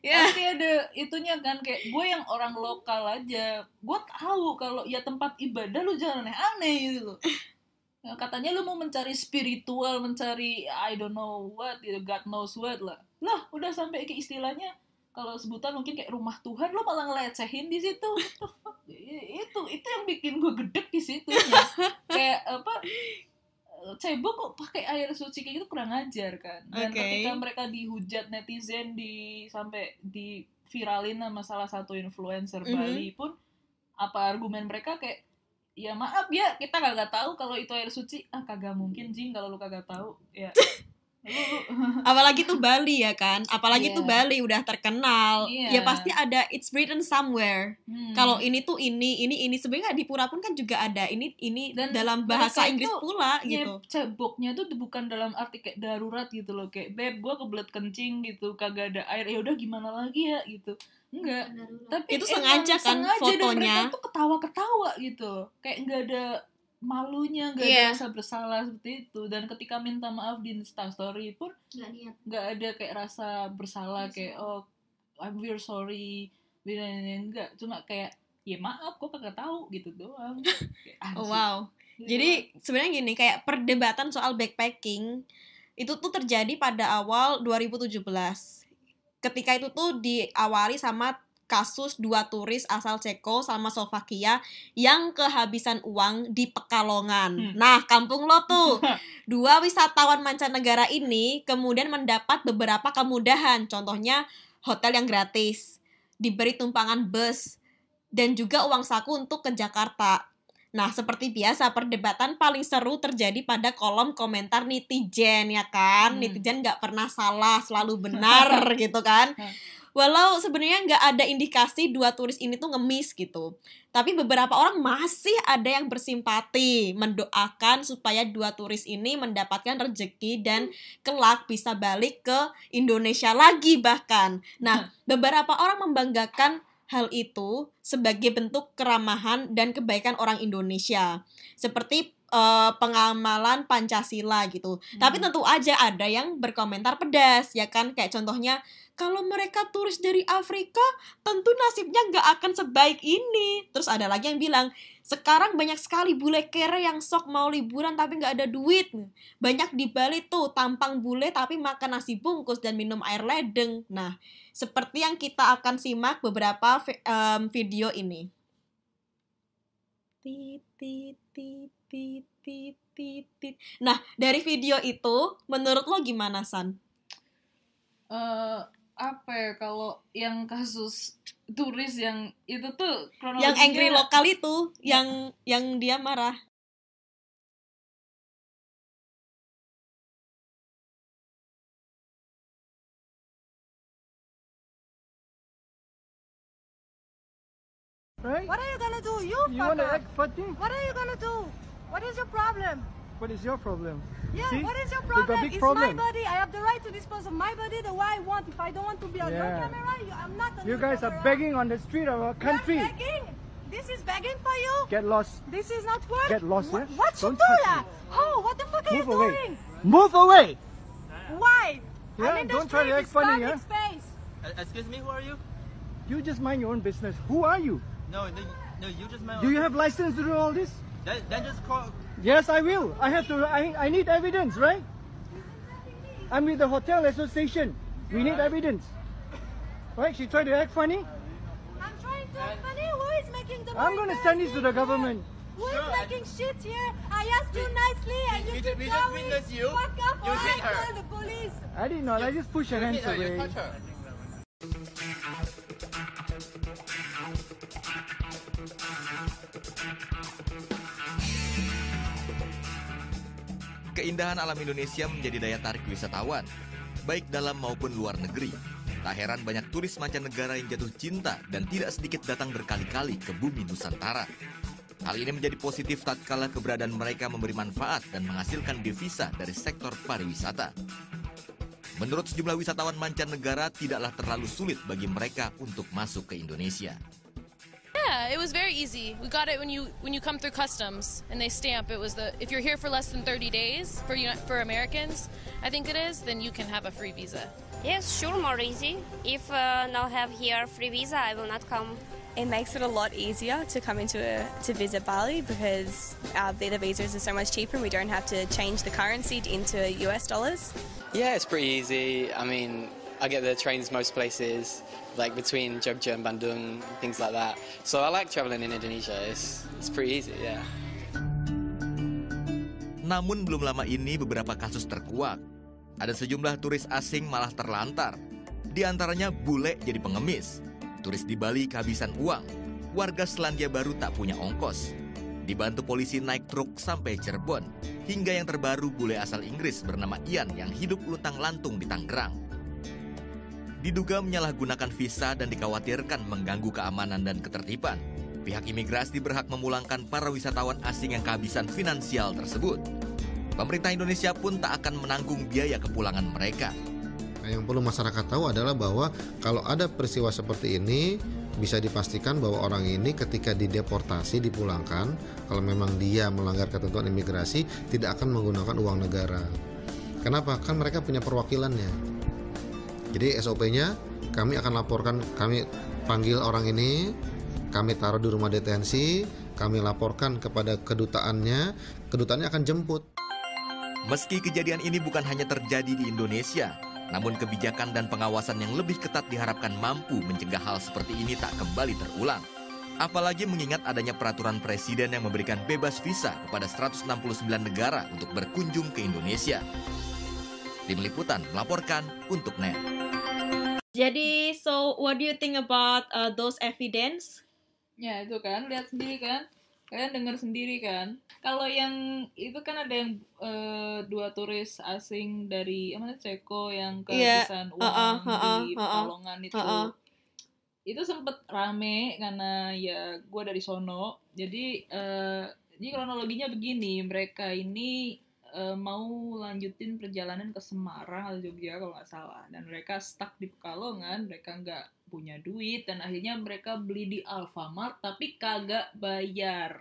yeah. pasti ada itunya kan kayak gue yang orang lokal aja gue tahu kalau ya tempat ibadah lu jangan aneh-aneh gitu loh (laughs) katanya lu mau mencari spiritual mencari I don't know what gitu, God knows what lah lah udah sampai ke istilahnya kalau sebutan mungkin kayak rumah Tuhan lo malah ngelecehin di situ itu itu yang bikin gue gedek di situ kayak apa cebok kok pakai air suci kayak gitu kurang ajar kan dan okay. ketika mereka dihujat netizen di sampai di viralin sama salah satu influencer mm -hmm. Bali pun apa argumen mereka kayak ya maaf ya kita kagak tahu kalau itu air suci ah kagak mungkin jing kalau lu kagak tahu ya (laughs) (laughs) apalagi tuh Bali ya kan apalagi yeah. tuh iya. Bali udah terkenal yeah. ya pasti ada it's written somewhere hmm. kalau ini tuh ini ini ini sebenarnya di pura pun kan juga ada ini ini Dan dalam bahasa Inggris itu, pula ya, gitu ceboknya tuh bukan dalam arti kayak darurat gitu loh kayak beb gue kebelet kencing gitu kagak ada air ya udah gimana lagi ya gitu enggak tapi itu sengaja kan sengaja fotonya dan tuh ketawa ketawa gitu kayak enggak ada malunya gak yeah. Iya. rasa bersalah seperti itu dan ketika minta maaf di Insta Story pun nggak ada kayak rasa bersalah yes. Iya, kayak oh I'm very sorry enggak cuma kayak ya maaf kok kagak tahu gitu doang (laughs) ah, oh, wow iya jadi sebenarnya gini kayak perdebatan soal backpacking itu tuh terjadi pada awal 2017 ketika itu tuh diawali sama kasus dua turis asal Ceko sama Slovakia yang kehabisan uang di Pekalongan. Hmm. Nah, kampung lo tuh. (laughs) Dua wisatawan mancanegara ini kemudian mendapat beberapa kemudahan. Contohnya hotel yang gratis, diberi tumpangan bus, dan juga uang saku untuk ke Jakarta. Nah, seperti biasa, perdebatan paling seru terjadi pada kolom komentar netizen, ya kan? Hmm. Netizen nggak pernah salah, selalu benar, (laughs) gitu kan? Hmm. Walau sebenarnya nggak ada indikasi dua turis ini tuh ngemis gitu. Tapi beberapa orang masih ada yang bersimpati mendoakan supaya dua turis ini mendapatkan rezeki dan hmm. kelak bisa balik ke Indonesia lagi bahkan. Nah, hmm. beberapa orang membanggakan hal itu sebagai bentuk keramahan dan kebaikan orang Indonesia. Seperti uh, pengamalan Pancasila gitu. Hmm. Tapi tentu aja ada yang berkomentar pedas ya kan kayak contohnya kalau mereka turis dari Afrika tentu nasibnya nggak akan sebaik ini. Terus ada lagi yang bilang sekarang banyak sekali bule kere yang sok mau liburan tapi nggak ada duit. Banyak di Bali tuh tampang bule tapi makan nasi bungkus dan minum air ledeng. Nah, seperti yang kita akan simak beberapa um, video ini. Tip tit Nah, dari video itu menurut lo gimana San? Uh, apa ya kalau yang kasus turis yang itu tuh yang angry lokal itu yang yang dia marah Right? What are you gonna do? You, you wanna act What are you gonna do? What is your problem? What is your problem? Yeah, See? what is your problem? It's, it's problem. my body. I have the right to dispose of my body the way I want. If I don't want to be on yeah. your camera, you, I'm not on You guys camera. are begging on the street of our country. You're begging? This is begging for you? Get lost. This is not work? Get lost, yeah? What you do that? Oh, what the fuck Move are you away. doing? Move away! Why? Yeah, I'm in the don't street. try to act funny, yeah? Space. Uh, excuse me, who are you? You just mind your own business. Who are you? No, no, no you just Do you have license to do all this? Then, then just call. Yes, I will. I have to. I, I need evidence, right? I'm with the hotel association. We need evidence. Right? She tried to act funny. I'm trying to act funny. Who is making the? I'm gonna send this to the government. Who is making shit here? I asked you nicely and you keep telling me you. Fuck up or I call the police. I didn't know. I just pushed her hands away. You Keindahan alam Indonesia menjadi daya tarik wisatawan, baik dalam maupun luar negeri. Tak heran banyak turis mancanegara yang jatuh cinta dan tidak sedikit datang berkali-kali ke bumi Nusantara. Hal ini menjadi positif tatkala keberadaan mereka memberi manfaat dan menghasilkan devisa dari sektor pariwisata. Menurut sejumlah wisatawan mancanegara, tidaklah terlalu sulit bagi mereka untuk masuk ke Indonesia. Yeah, it was very easy. We got it when you when you come through customs and they stamp. It was the if you're here for less than 30 days for for Americans, I think it is, then you can have a free visa. Yes, sure, more easy. If uh, not have here free visa, I will not come. It makes it a lot easier to come into a, to visit Bali because our visa visas are so much cheaper. and We don't have to change the currency into US dollars. Yeah, it's pretty easy. I mean, I get the trains most places, like between Jogja and Bandung, things like that. So I like traveling in Indonesia. It's, it's pretty easy, yeah. Namun belum lama ini beberapa kasus terkuak. Ada sejumlah turis asing malah terlantar. Di antaranya bule jadi pengemis, turis di Bali kehabisan uang, warga Selandia Baru tak punya ongkos. Dibantu polisi naik truk sampai Cirebon, hingga yang terbaru bule asal Inggris bernama Ian yang hidup luntang-lantung di Tangerang diduga menyalahgunakan visa dan dikhawatirkan mengganggu keamanan dan ketertiban. Pihak imigrasi berhak memulangkan para wisatawan asing yang kehabisan finansial tersebut. Pemerintah Indonesia pun tak akan menanggung biaya kepulangan mereka. Nah, yang perlu masyarakat tahu adalah bahwa kalau ada peristiwa seperti ini bisa dipastikan bahwa orang ini ketika dideportasi dipulangkan kalau memang dia melanggar ketentuan imigrasi tidak akan menggunakan uang negara. Kenapa? Kan mereka punya perwakilannya. Jadi SOP-nya kami akan laporkan, kami panggil orang ini, kami taruh di rumah detensi, kami laporkan kepada kedutaannya, kedutaannya akan jemput. Meski kejadian ini bukan hanya terjadi di Indonesia, namun kebijakan dan pengawasan yang lebih ketat diharapkan mampu mencegah hal seperti ini tak kembali terulang. Apalagi mengingat adanya peraturan presiden yang memberikan bebas visa kepada 169 negara untuk berkunjung ke Indonesia. Tim Liputan melaporkan untuk NET. Jadi, so what do you think about uh, those evidence? Ya, itu kan, lihat sendiri kan. Kalian dengar sendiri kan. Kalau yang itu kan ada yang uh, dua turis asing dari eh, mana Ceko yang kehabisan iya, yeah. uang uh -uh, uh -uh, di Pekalongan itu. Uh -uh itu sempet rame karena ya gue dari sono jadi uh, jadi kronologinya begini mereka ini uh, mau lanjutin perjalanan ke Semarang atau Jogja kalau nggak salah dan mereka stuck di Pekalongan mereka nggak punya duit dan akhirnya mereka beli di Alfamart tapi kagak bayar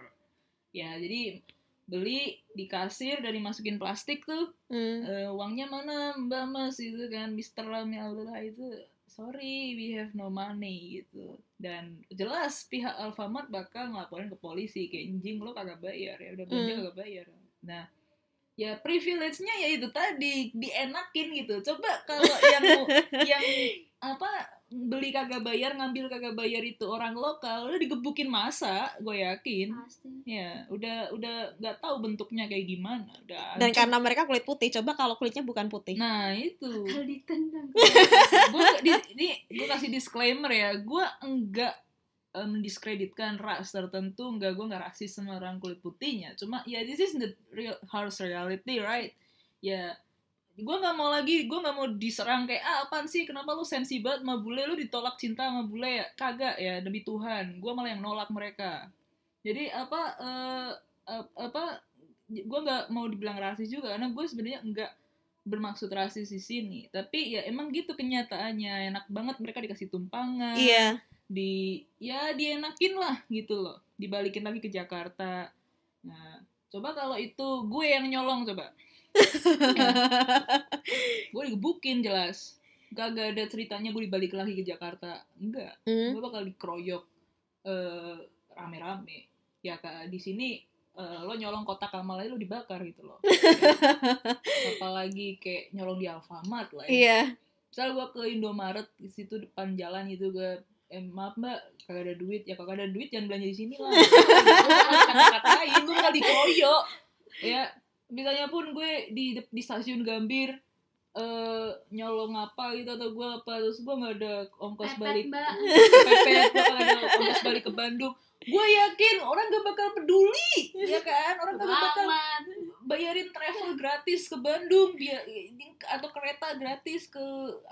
ya jadi beli di kasir dari masukin plastik tuh hmm. uh, uangnya mana mbak mas itu kan Mister Rami Abdullah itu sorry we have no money gitu dan jelas pihak Alfamart bakal ngelaporin ke polisi kayak anjing lo kagak bayar ya udah belanja mm. kagak bayar nah ya privilege-nya ya itu tadi dienakin gitu coba kalau yang (laughs) yang apa beli kagak bayar ngambil kagak bayar itu orang lokal udah digebukin masa gue yakin Pasti. ya udah udah nggak tahu bentuknya kayak gimana udah dan ancur. karena mereka kulit putih coba kalau kulitnya bukan putih nah itu gue di, ini gue kasih disclaimer ya gue enggak mendiskreditkan ras tertentu nggak gue nggak rasis sama orang kulit putihnya cuma ya yeah, this is the real harsh reality right ya yeah. gue nggak mau lagi gue nggak mau diserang kayak ah apaan sih kenapa lu sensi banget sama bule lu ditolak cinta sama bule ya kagak ya demi Tuhan gue malah yang nolak mereka jadi apa uh, uh, apa gue nggak mau dibilang rasis juga karena gue sebenarnya nggak bermaksud rasis di sini tapi ya emang gitu kenyataannya enak banget mereka dikasih tumpangan iya di ya dienakin lah gitu loh dibalikin lagi ke Jakarta nah coba kalau itu gue yang nyolong coba ya. (laughs) gue dibukin jelas gak, gak ada ceritanya gue dibalik lagi ke Jakarta enggak mm. gue bakal dikeroyok uh, rame-rame ya kak di sini uh, lo nyolong kotak kamar lo dibakar gitu loh ya. (laughs) apalagi kayak nyolong di Alfamart lah ya yeah. misal gue ke Indomaret di situ depan jalan gitu gue eh, maaf mbak kagak ada duit ya kagak ada duit jangan belanja di sini lah (laughs) kata-katain gue bakal dikoyo ya misalnya pun gue di di stasiun Gambir uh, nyolong apa gitu atau gue apa terus gue gak ada ongkos Pepet, balik (laughs) pepet gue ada ongkos balik ke Bandung gue yakin orang gak bakal peduli ya kan orang gak bakal bayarin travel gratis ke Bandung biar atau kereta gratis ke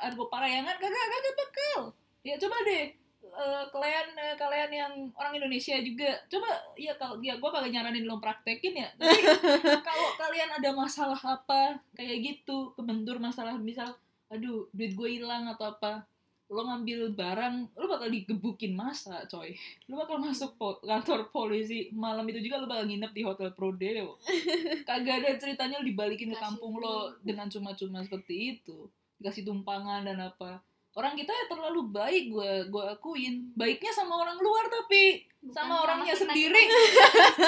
Argo Parayangan gak gak bakal ya coba deh uh, kalian uh, kalian yang orang Indonesia juga coba ya kalau ya gue kagak nyaranin lo praktekin ya (laughs) kalau kalian ada masalah apa kayak gitu kebentur masalah misal aduh duit gue hilang atau apa lo ngambil barang lo bakal digebukin masa coy lo bakal masuk po kantor polisi malam itu juga lo bakal nginep di hotel Prodeo (laughs) kagak ada ceritanya lo dibalikin ke kampung lo dengan cuma-cuma seperti itu kasih tumpangan dan apa orang kita ya terlalu baik gue gue akuin baiknya sama orang luar tapi Bukan sama orangnya sendiri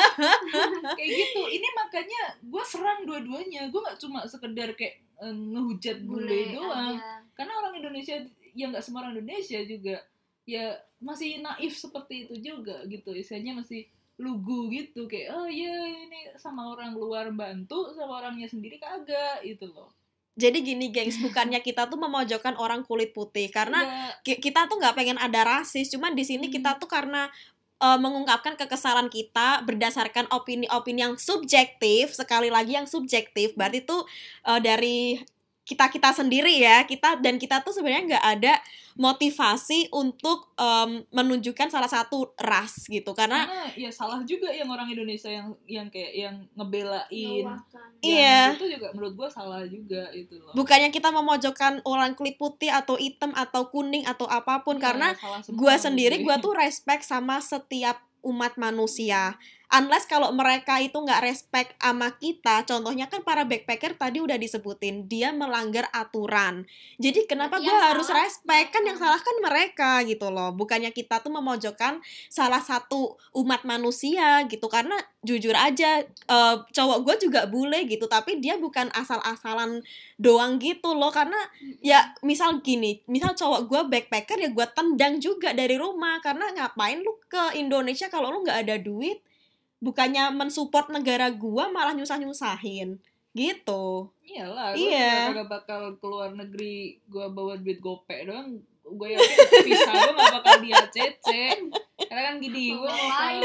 (laughs) kayak gitu ini makanya gue serang dua-duanya gue nggak cuma sekedar kayak eh, ngehujat bule ah, doang aja. Iya. karena orang Indonesia yang nggak semua orang Indonesia juga ya masih naif seperti itu juga gitu isinya masih lugu gitu kayak oh ya ini sama orang luar bantu sama orangnya sendiri kagak gitu loh jadi gini gengs bukannya kita tuh memojokkan orang kulit putih karena yeah. kita tuh nggak pengen ada rasis cuman di sini mm. kita hmm. tuh karena uh, mengungkapkan kekesalan kita berdasarkan opini-opini yang subjektif sekali lagi yang subjektif berarti tuh uh, dari kita kita sendiri ya kita dan kita tuh sebenarnya nggak ada motivasi untuk um, menunjukkan salah satu ras gitu karena, karena ya salah juga yang orang Indonesia yang yang kayak yang ngebelain iya itu juga menurut gue salah juga itu loh bukannya kita memojokkan orang kulit putih atau hitam atau kuning atau apapun ya, karena gue sendiri gue tuh respect sama setiap umat manusia Unless kalau mereka itu nggak respect sama kita, contohnya kan para backpacker tadi udah disebutin, dia melanggar aturan. Jadi kenapa gue harus respect? Kan yang salah kan mereka gitu loh. Bukannya kita tuh memojokkan salah satu umat manusia gitu. Karena jujur aja, uh, cowok gue juga bule gitu, tapi dia bukan asal-asalan doang gitu loh. Karena ya misal gini, misal cowok gue backpacker ya gue tendang juga dari rumah. Karena ngapain lu ke Indonesia kalau lu nggak ada duit? bukannya mensupport negara gua malah nyusah nyusahin gitu iyalah iya gak bakal keluar negeri gua bawa duit gope doang Gua yakin visa gue gak bakal dia ACC karena kan gini gua mau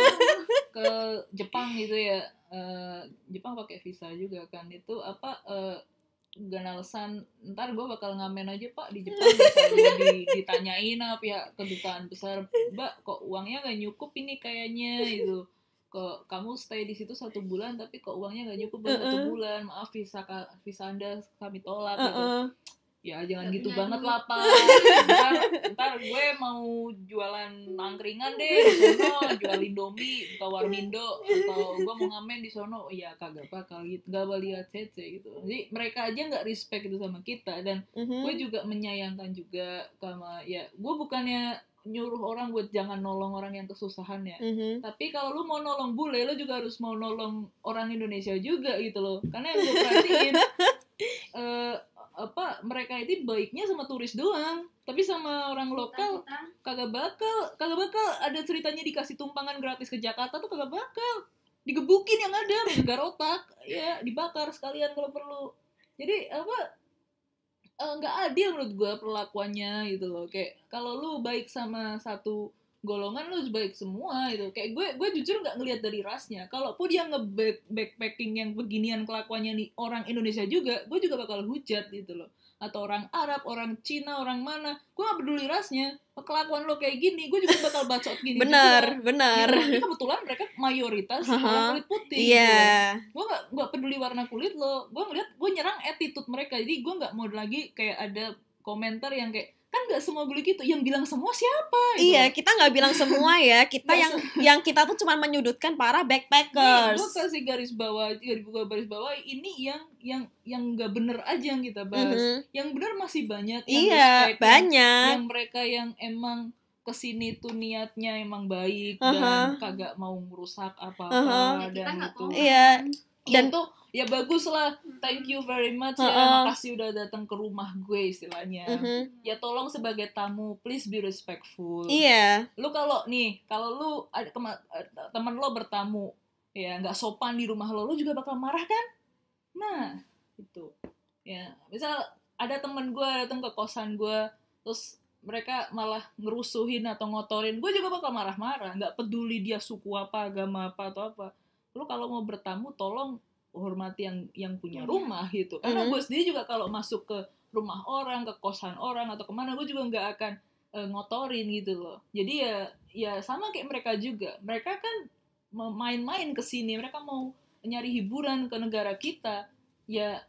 ke Jepang gitu ya uh, Jepang pakai visa juga kan itu apa uh, eh, ganalsan ntar gue bakal ngamen aja pak di Jepang Bisa di, ditanyain apa ya kedutaan besar mbak kok uangnya gak nyukup ini kayaknya itu kok kamu stay di situ satu bulan tapi kok uangnya nggak cukup buat uh -uh. satu bulan maaf visa visa anda kami tolak uh -uh. gitu ya jangan Gak gitu banget lah pak (laughs) ntar, ntar gue mau jualan angkringan deh di sono jual indomie atau warmindo atau gue mau ngamen di sono ya kagak apa gitu gak balik CC gitu jadi mereka aja nggak respect itu sama kita dan uh mhm. -huh. gue juga menyayangkan juga sama ya gue bukannya nyuruh orang buat jangan nolong orang yang kesusahan ya. Mm-hmm. Tapi kalau lu mau nolong bule, lu juga harus mau nolong orang Indonesia juga gitu loh. Karena yang gue perhatiin uh, (laughs) apa mereka itu baiknya sama turis doang, tapi sama orang lokal kagak bakal kagak bakal ada ceritanya dikasih tumpangan gratis ke Jakarta tuh kagak bakal digebukin yang ada, megar otak ya dibakar sekalian kalau perlu. Jadi apa Eh, nggak uh, adil menurut gue perlakuannya gitu loh kayak kalau lu baik sama satu golongan lu baik semua gitu kayak gue gue jujur nggak ngelihat dari rasnya kalau pun dia nge backpacking yang beginian kelakuannya nih orang Indonesia juga gue juga bakal hujat gitu loh atau orang Arab, orang Cina, orang mana, gue gak peduli rasnya. Kelakuan lo kayak gini, gue juga bakal bacot gini. benar juga. benar. Ya, kebetulan mereka mayoritas uh -huh. orang kulit putih. Iya. Yeah. Gitu. Gue gak, gak peduli warna kulit lo. Gue ngeliat, gue nyerang attitude mereka. Jadi gue gak mau lagi kayak ada komentar yang kayak kan nggak semua bule gitu yang bilang semua siapa gitu. iya kita nggak bilang semua ya (laughs) kita yang yang kita tuh cuma menyudutkan para backpackers iya, gue kasih garis bawah garis bawah garis bawah ini yang yang yang nggak bener aja yang kita bahas mm -hmm. yang bener masih banyak yang iya banyak yang, mereka yang emang kesini tuh niatnya emang baik uh -huh. dan kagak mau merusak apa-apa uh -huh. dan itu iya dan tuh ya bagus lah thank you very much uh -uh. ya makasih udah datang ke rumah gue istilahnya uh mhm. -huh. ya tolong sebagai tamu please be respectful iya yeah. lu kalau nih kalau lu teman lo bertamu ya nggak sopan di rumah lo lu juga bakal marah kan nah itu ya misal ada temen gue datang ke kosan gue terus mereka malah ngerusuhin atau ngotorin gue juga bakal marah-marah nggak peduli dia suku apa agama apa atau apa lu kalau mau bertamu tolong hormati yang yang punya rumah gitu karena mm mm-hmm. gue sendiri juga kalau masuk ke rumah orang ke kosan orang atau kemana gue juga nggak akan uh, ngotorin gitu loh jadi ya ya sama kayak mereka juga mereka kan main-main ke sini mereka mau nyari hiburan ke negara kita ya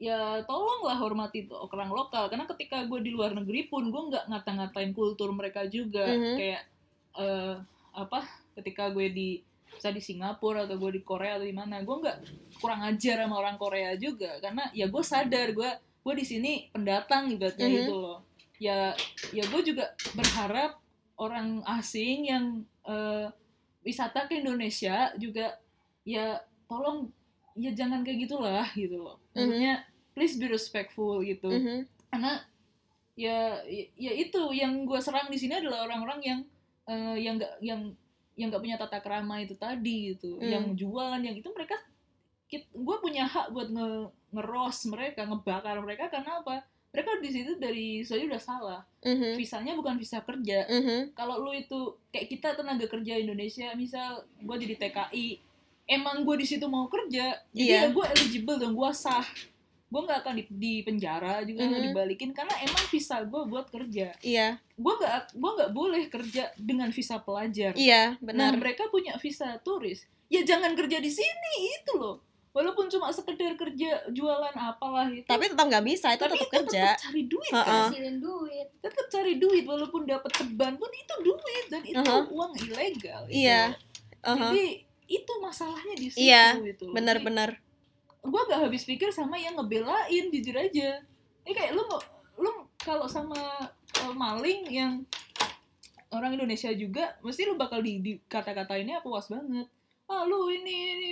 ya tolonglah hormati orang lokal karena ketika gue di luar negeri pun gue nggak ngata-ngatain kultur mereka juga mm -hmm. kayak uh, apa ketika gue di bisa di Singapura atau gue di Korea atau di mana gue nggak kurang ajar sama orang Korea juga karena ya gue sadar gue gue di sini pendatang ibaratnya mm -hmm. itu loh ya ya gue juga berharap orang asing yang uh, wisata ke Indonesia juga ya tolong ya jangan kayak gitulah gitu loh mm-hmm. maksudnya mm -hmm. please be respectful gitu mm -hmm. karena ya ya itu yang gue serang di sini adalah orang-orang yang uh, yang gak, yang yang nggak punya tata kerama itu tadi gitu hmm. yang jualan yang itu mereka gue punya hak buat nge ngeros mereka ngebakar mereka karena apa mereka di situ dari soalnya udah salah mm -hmm. visanya bukan visa kerja mm -hmm. kalau lu itu kayak kita tenaga kerja Indonesia misal gue jadi TKI emang gue di situ mau kerja jadi iya. ya gue eligible dan gue sah gue nggak akan di, penjara juga mm -hmm. dibalikin karena emang visa gue buat kerja iya gue nggak gue nggak boleh kerja dengan visa pelajar iya nah, benar nah mereka punya visa turis ya jangan kerja di sini itu loh walaupun cuma sekedar kerja jualan apalah itu tapi tetap nggak bisa itu tapi tetap kerja tetap cari duit uh -uh. kan duit tetap cari duit walaupun dapat teban pun itu duit dan itu uh -huh. uang ilegal iya uh gitu. -huh. jadi itu masalahnya di situ iya, itu benar-benar gue gak habis pikir sama yang ngebelain jujur aja ini kayak lu lu kalau sama uh, maling yang orang Indonesia juga mesti lu bakal di, di kata-kata ini puas banget ah lu ini ini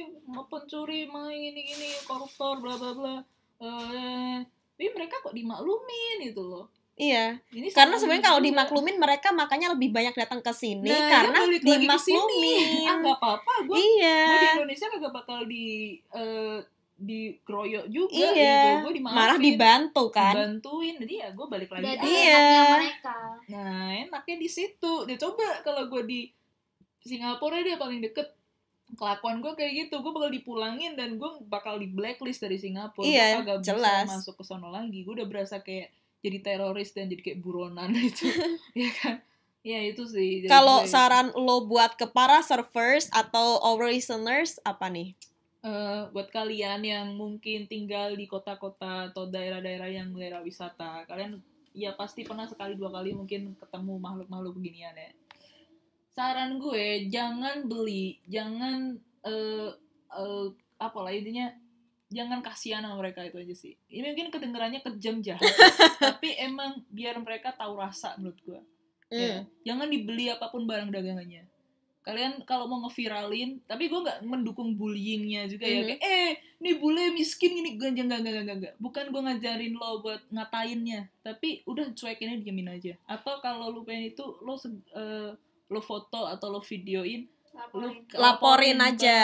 pencuri main ini ini koruptor bla bla bla eh tapi mereka kok dimaklumin itu loh Iya, ini karena sebenarnya kalau dimaklumin mereka makanya lebih banyak datang ke sini nah, iya, karena ya dimaklumin. Ah nggak apa-apa, gue iya. di Indonesia gak bakal di uh, dikeroyok juga iya. gitu. Gue dimaafin. dibantu kan. Bantuin. Jadi ya gue balik lagi. Jadi iya. iya. Nah enaknya di situ. Dia coba kalau gue di Singapura dia paling deket kelakuan gue kayak gitu gue bakal dipulangin dan gue bakal di blacklist dari Singapura iya, gue agak jelas. bisa masuk ke sana lagi gue udah berasa kayak jadi teroris dan jadi kayak buronan (laughs) itu (laughs) ya kan ya itu sih kalau saran lo buat ke para surfers atau our listeners apa nih uh, buat kalian yang mungkin tinggal di kota-kota atau daerah-daerah yang daerah wisata, kalian ya pasti pernah sekali dua kali mungkin ketemu makhluk-makhluk beginian ya. Saran gue jangan beli, jangan uh, uh, apalah intinya jangan kasihan sama mereka itu aja sih. Ini mungkin kedengarannya kejam jahat, (laughs) tapi emang biar mereka tahu rasa menurut gue. Mm. Ya, hmm. jangan dibeli apapun barang dagangannya kalian kalau mau ngeviralin tapi gue nggak mendukung bullyingnya juga mm -hmm. ya mhm. kayak eh nih bule miskin gini gue enggak gak gak gak bukan gue ngajarin lo buat ngatainnya tapi udah cuekinnya diamin aja atau kalau lu pengen itu lo uh, lo foto atau lo videoin laporin, laporin, aja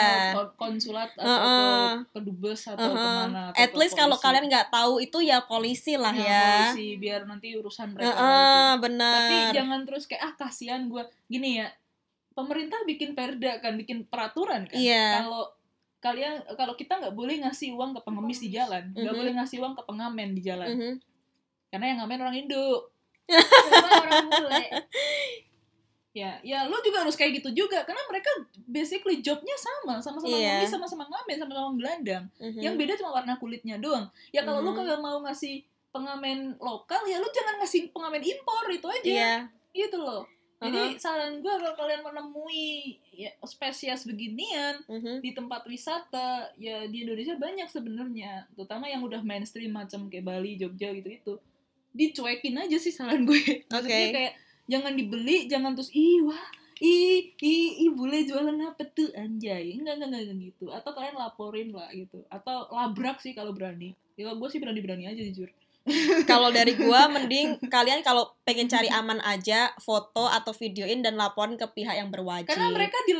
konsulat atau uh -uh. ke kedubes atau uh -uh. kemana atau at ke least kalau kalian nggak tahu itu ya polisi lah ya, ya. polisi biar nanti urusan mereka uh -uh, benar tapi jangan terus kayak ah kasihan gue gini ya pemerintah bikin perda kan bikin peraturan kan yeah. kalau kalian kalau kita nggak boleh ngasih uang ke pengemis di jalan nggak mm -hmm. boleh ngasih uang ke pengamen di jalan mm -hmm. karena yang ngamen orang Indo (laughs) ya ya lu juga harus kayak gitu juga karena mereka basically jobnya sama sama-sama yeah. Iya. sama-sama ngamen sama-sama gelandang mm-hmm. yang beda cuma warna kulitnya doang ya kalau mm-hmm. lu kagak mau ngasih pengamen lokal ya lu jangan ngasih pengamen impor itu aja yeah. gitu loh jadi uh-huh. saran gue kalau kalian menemui ya, spesies beginian uh-huh. di tempat wisata ya di Indonesia banyak sebenarnya, terutama yang udah mainstream macam kayak Bali, Jogja gitu itu, Dicuekin aja sih saran gue. (laughs) Oke. Okay. kayak jangan dibeli, jangan terus ih wah i i i boleh jualan apa tuh anjay enggak enggak enggak gitu atau kalian laporin lah gitu atau labrak sih kalau berani ya gue sih berani berani aja jujur kalau dari gua mending kalian kalau pengen cari aman aja foto atau videoin dan laporan ke pihak yang berwajib karena mereka di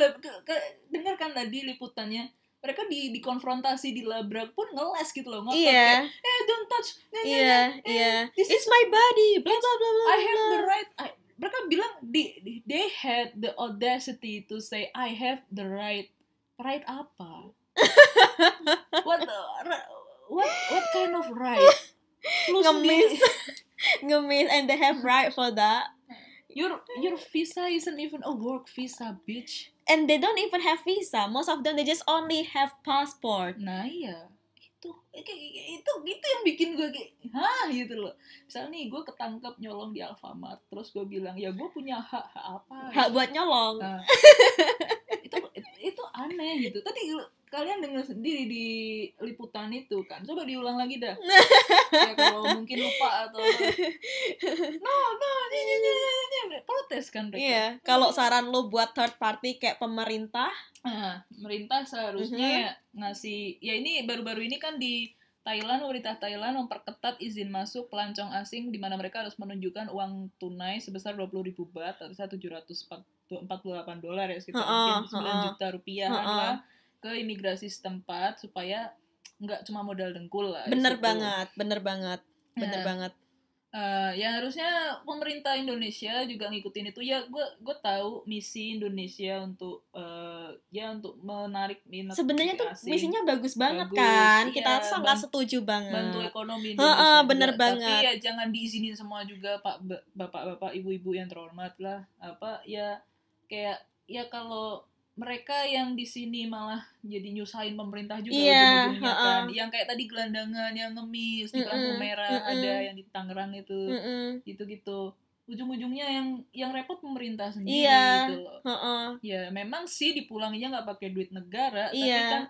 kan tadi liputannya mereka di dikonfrontasi di labrak pun ngeles gitu loh ngotot yeah. kayak, eh don't touch nah, yeah, iya, nah, eh, yeah. this my body blah blah blah blah I have the right I, mereka bilang they, they had the audacity to say I have the right right apa (laughs) what what what kind of right Lu ngemis (laughs) ngemis and they have right for that your your visa isn't even a work visa bitch and they don't even have visa most of them they just only have passport nah iya itu eh, itu itu yang bikin gue kayak hah gitu loh misalnya nih gue ketangkep nyolong di Alfamart terus gue bilang ya gue punya hak hak apa hak buat nyolong nah. (laughs) itu aneh gitu tadi kalian dengar sendiri di liputan itu kan coba diulang lagi dah (laughs) ya, ya, kalau mungkin lupa atau no no ini ini ini protes kan mereka iya kalau saran lo buat third party kayak pemerintah nah, pemerintah seharusnya mm-hmm. ngasih ya ini baru-baru ini kan di Thailand, pemerintah Thailand memperketat izin masuk pelancong asing di mana mereka harus menunjukkan uang tunai sebesar 20.000 baht atau 1740 48 dolar ya sekitar uh, mungkin 9 uh, juta rupiah uh, lah ke imigrasi setempat supaya nggak cuma modal dengkul lah. Bener banget, bener banget, nah, bener banget. Uh, ya harusnya pemerintah Indonesia juga ngikutin itu ya gue gue tahu misi Indonesia untuk uh, ya untuk menarik minat sebenarnya tuh misinya bagus banget bagus, kan ya, kita sangat setuju banget bantu ekonomi Indonesia uh, uh, bener juga. banget tapi ya jangan diizinin semua juga pak bapak bapak ibu ibu yang terhormat lah apa ya kayak ya kalau mereka yang di sini malah jadi nyusahin pemerintah juga yeah, ujung uh -uh. kan. Yang kayak tadi gelandangan yang ngemis di lampu merah mm -mm. ada yang di Tangerang itu. Mm Gitu-gitu. Ujung-ujungnya yang yang repot pemerintah sendiri yeah, gitu loh. Uh -uh. Ya memang sih pulangnya nggak pakai duit negara yeah. tapi iya. kan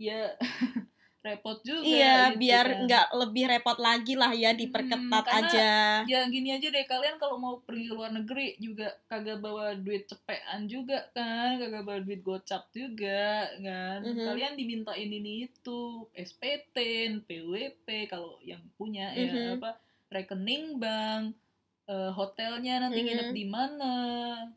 ya (laughs) repot juga iya gitu biar kan. lebih repot lagi lah ya hmm, diperketat hmm, aja ya gini aja deh kalian kalau mau pergi ke luar negeri juga kagak bawa duit cepean juga kan kagak bawa duit gocap juga kan mm-hmm. kalian diminta ini nih itu SPT PWP kalau yang punya mm-hmm. ya mhm. apa rekening bank eh, hotelnya nanti mm-hmm. nginep di mana,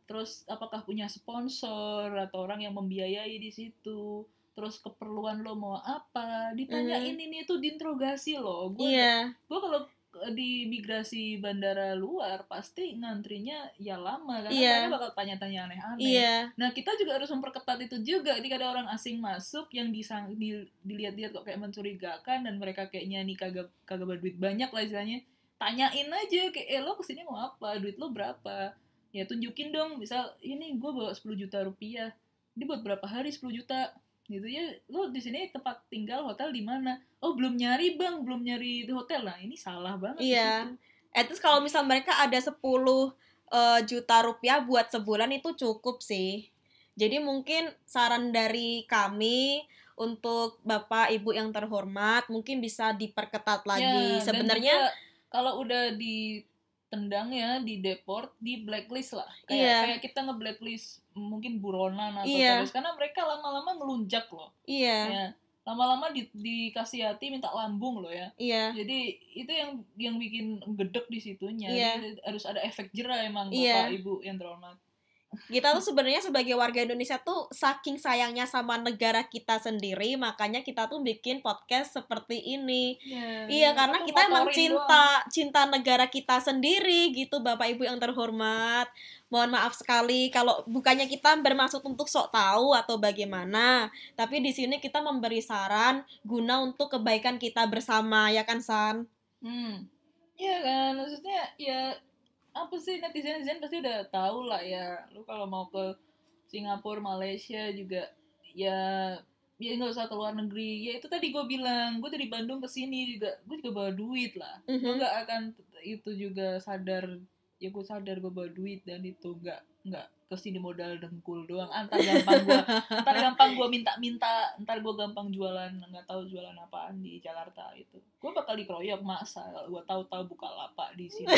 terus apakah punya sponsor atau orang yang membiayai di situ terus keperluan lo mau apa ditanya mm. ini tuh diinterogasi lo gue yeah. gue kalau eh, di migrasi bandara luar pasti ngantrinya ya lama karena yeah. bakal tanya-tanya aneh-aneh. Yeah. Nah kita juga harus memperketat itu juga ketika ada orang asing masuk yang disang, di, dilihat-lihat kok kayak mencurigakan dan mereka kayaknya nih kagak kagak berduit banyak lah istilahnya. Tanyain aja kayak eh, lo kesini mau apa, duit lo berapa? Ya tunjukin dong misal ini gue bawa 10 juta rupiah, ini buat berapa hari 10 juta? gitu ya lo di sini tempat tinggal hotel di mana oh belum nyari bang belum nyari di hotel lah ini salah banget iya yeah. kalau misal mereka ada sepuluh uh, juta rupiah buat sebulan itu cukup sih jadi mungkin saran dari kami untuk bapak ibu yang terhormat mungkin bisa diperketat ya, lagi yeah, sebenarnya kalau udah di Tendang ya, di deport di blacklist lah kayak yeah. kayak kita nge blacklist mungkin buronan atau yeah. terus karena mereka lama-lama ngelunjak loh iya yeah. yeah. lama-lama di, dikasih hati minta lambung loh ya iya yeah. jadi itu yang yang bikin gedek di situnya yeah. harus ada efek jerah emang iya. bapak ibu yang terhormat kita tuh sebenarnya sebagai warga Indonesia tuh saking sayangnya sama negara kita sendiri makanya kita tuh bikin podcast seperti ini yeah, iya karena kita emang cinta doang. cinta negara kita sendiri gitu bapak ibu yang terhormat mohon maaf sekali kalau bukannya kita bermaksud untuk sok tahu atau bagaimana tapi di sini kita memberi saran guna untuk kebaikan kita bersama ya kan San hmm. Iya kan, maksudnya ya apa sih netizen netizen pasti udah tahu lah ya lu kalau mau ke Singapura Malaysia juga ya ya nggak usah ke luar negeri ya itu tadi gue bilang gue dari Bandung ke sini juga gue juga bawa duit lah mm -hmm. gue nggak akan itu juga sadar ya gue sadar gue bawa duit dan itu nggak nggak kesini modal dengkul doang antar ah, gampang gua antar (laughs) gampang gua minta-minta antar gua gampang jualan nggak tahu jualan apaan di Jakarta itu gua bakal dikeroyok masa gua tahu-tahu buka lapak di sini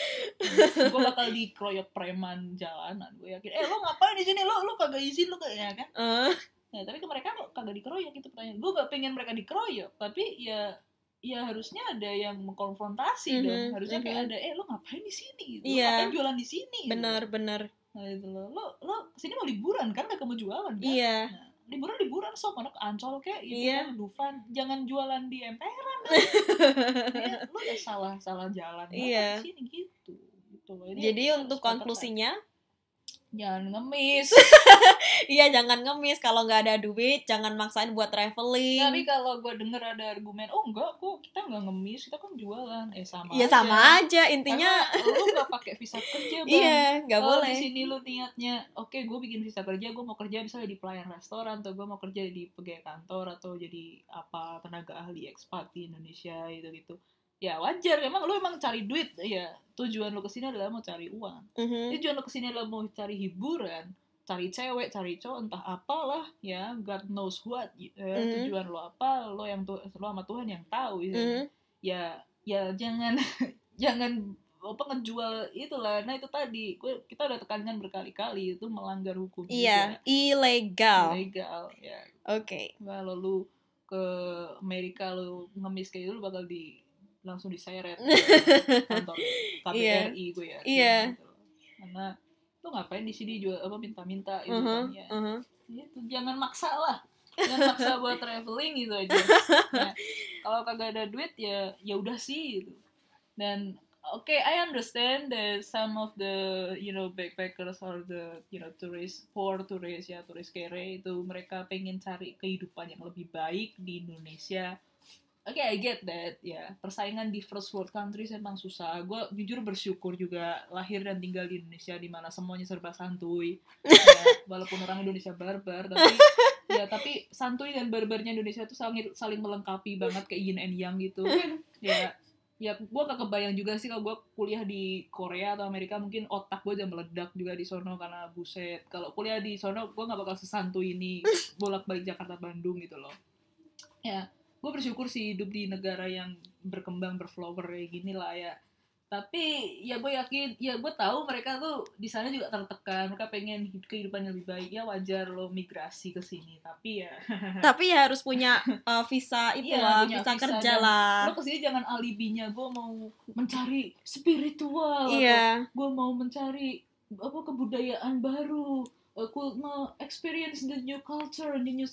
(laughs) gua bakal dikeroyok preman jalanan gua yakin eh lo ngapain di sini lo lo kagak izin lo kayaknya kan uh. nah tapi ke mereka kagak dikeroyok itu pertanyaan gua gak pengen mereka dikeroyok tapi ya ya harusnya ada yang mengkonfrontasi mm -hmm. dong mm-hmm. harusnya mm -hmm. kayak mm-hmm. ada eh lo ngapain di sini gitu yeah. ngapain jualan di sini gitu. benar gitu. benar nah itu lo lo lo sini mau liburan kan gak kamu jualan kan yeah. nah, liburan liburan sok anak ancol kayak gitu yeah. kan Dufan jangan jualan di emperan kan? (laughs) ya, lo ya salah salah jalan yeah. di sini gitu gitu ini jadi untuk konklusinya jangan ngemis (laughs) iya jangan ngemis kalau nggak ada duit jangan maksain buat traveling tapi kalau gue denger ada argumen oh enggak kok kita nggak ngemis kita kan jualan eh sama ya aja. sama aja intinya Karena lu nggak pakai visa kerja (laughs) bang iya nggak oh, boleh di sini lu niatnya oke okay, gue bikin visa kerja gue mau kerja misalnya di pelayan restoran atau gue mau kerja di pegawai kantor atau jadi apa tenaga ahli ekspat di Indonesia gitu gitu ya wajar memang lu emang cari duit ya tujuan lu kesini adalah mau cari uang mm-hmm. tujuan lu kesini adalah mau cari hiburan cari cewek cari cowok entah apalah ya God knows what ya, mm-hmm. tujuan lu apa lo yang tu- lo sama Tuhan yang tahu ya mm-hmm. ya, ya jangan (laughs) jangan apa ngejual itulah nah itu tadi gue kita udah tekankan berkali-kali itu melanggar hukum iya ilegal ilegal ya oke okay. kalau lu ke Amerika lu ngemis kayak itu lu bakal di langsung diseret ke (laughs) kantor yeah. gue ya yeah. gitu. karena lo ngapain di sini jual apa minta-minta gitu uh-huh, kan ya uh-huh. gitu, jangan maksa lah jangan maksa buat (laughs) traveling gitu aja nah, kalau kagak ada duit ya ya udah sih gitu dan okay, I understand that some of the you know backpackers or the you know tourist poor tourist ya tourist kere itu mereka pengen cari kehidupan yang lebih baik di Indonesia Oke, okay, I get that. Ya, yeah. persaingan di first world countries emang susah. Gue jujur bersyukur juga lahir dan tinggal di Indonesia di mana semuanya serba santuy. ya, (laughs) walaupun orang Indonesia barbar, tapi ya tapi santuy dan barbarnya Indonesia itu saling, saling melengkapi banget kayak yin and yang gitu. (laughs) ya, ya gue gak kebayang juga sih kalau gue kuliah di Korea atau Amerika mungkin otak gue udah meledak juga di sono karena buset. Kalau kuliah di sono gue nggak bakal sesantuy ini (laughs) bolak-balik Jakarta Bandung gitu loh. Ya gue bersyukur sih hidup di negara yang berkembang berflower kayak gini lah ya tapi ya gue yakin ya gue tahu mereka tuh di sana juga tertekan mereka pengen hidup kehidupan yang lebih baik ya wajar lo migrasi ke sini tapi ya (laughs) tapi ya harus punya uh, visa itu ya, lah visa, visa kerja lah lo kesini jangan alibinya gue mau mencari spiritual iya. gue mau mencari apa kebudayaan baru aku mau experience the new culture the new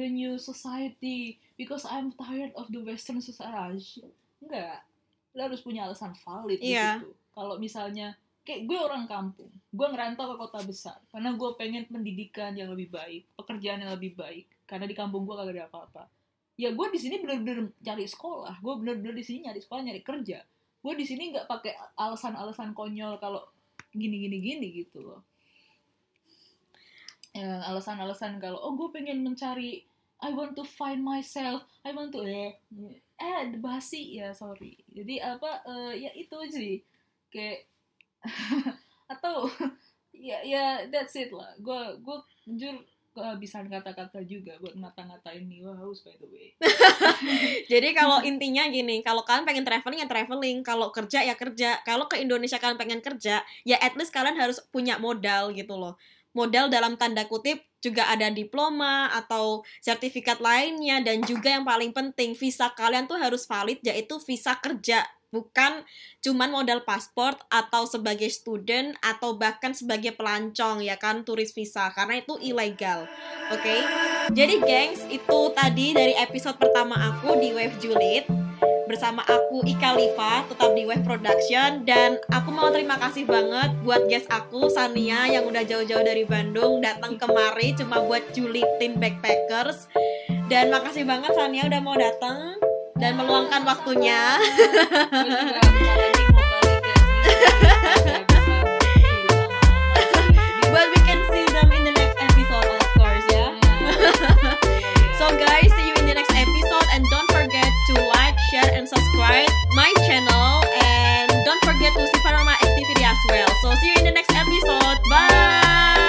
the new society because I'm tired of the western society enggak lo harus punya alasan valid yeah. gitu kalau misalnya kayak gue orang kampung gue ngerantau ke kota besar karena gue pengen pendidikan yang lebih baik pekerjaan yang lebih baik karena di kampung gue kagak ada apa-apa ya gue di sini bener-bener cari sekolah gue bener-bener di sini nyari sekolah nyari kerja gue di sini nggak pakai alasan-alasan konyol kalau gini gini gini gitu loh ya, alasan-alasan kalau oh gue pengen mencari I want to find myself I want to eh eh basi ya sorry jadi apa uh, ya itu sih kayak (laughs) atau (laughs) ya ya that's it lah gue gue jujur kehabisan kata-kata juga buat ngata-ngatain new House by the way. (laughs) Jadi kalau intinya gini, kalau kalian pengen traveling ya traveling, kalau kerja ya kerja, kalau ke Indonesia kalian pengen kerja ya at least kalian harus punya modal gitu loh modal dalam tanda kutip juga ada diploma atau sertifikat lainnya dan juga yang paling penting visa kalian tuh harus valid yaitu visa kerja bukan cuman modal paspor atau sebagai student atau bahkan sebagai pelancong ya kan turis visa karena itu ilegal oke okay? jadi gengs itu tadi dari episode pertama aku di Wave Juliet bersama aku Ika Liva tetap di Wave Production dan aku mau terima kasih banget buat guest aku Sania yang udah jauh-jauh dari Bandung datang kemari cuma buat julitin backpackers dan makasih banget Sania udah mau datang dan meluangkan waktunya. Well we can see them in the next episode of course ya. (laughs) so guys well. So see you in the next episode. Bye!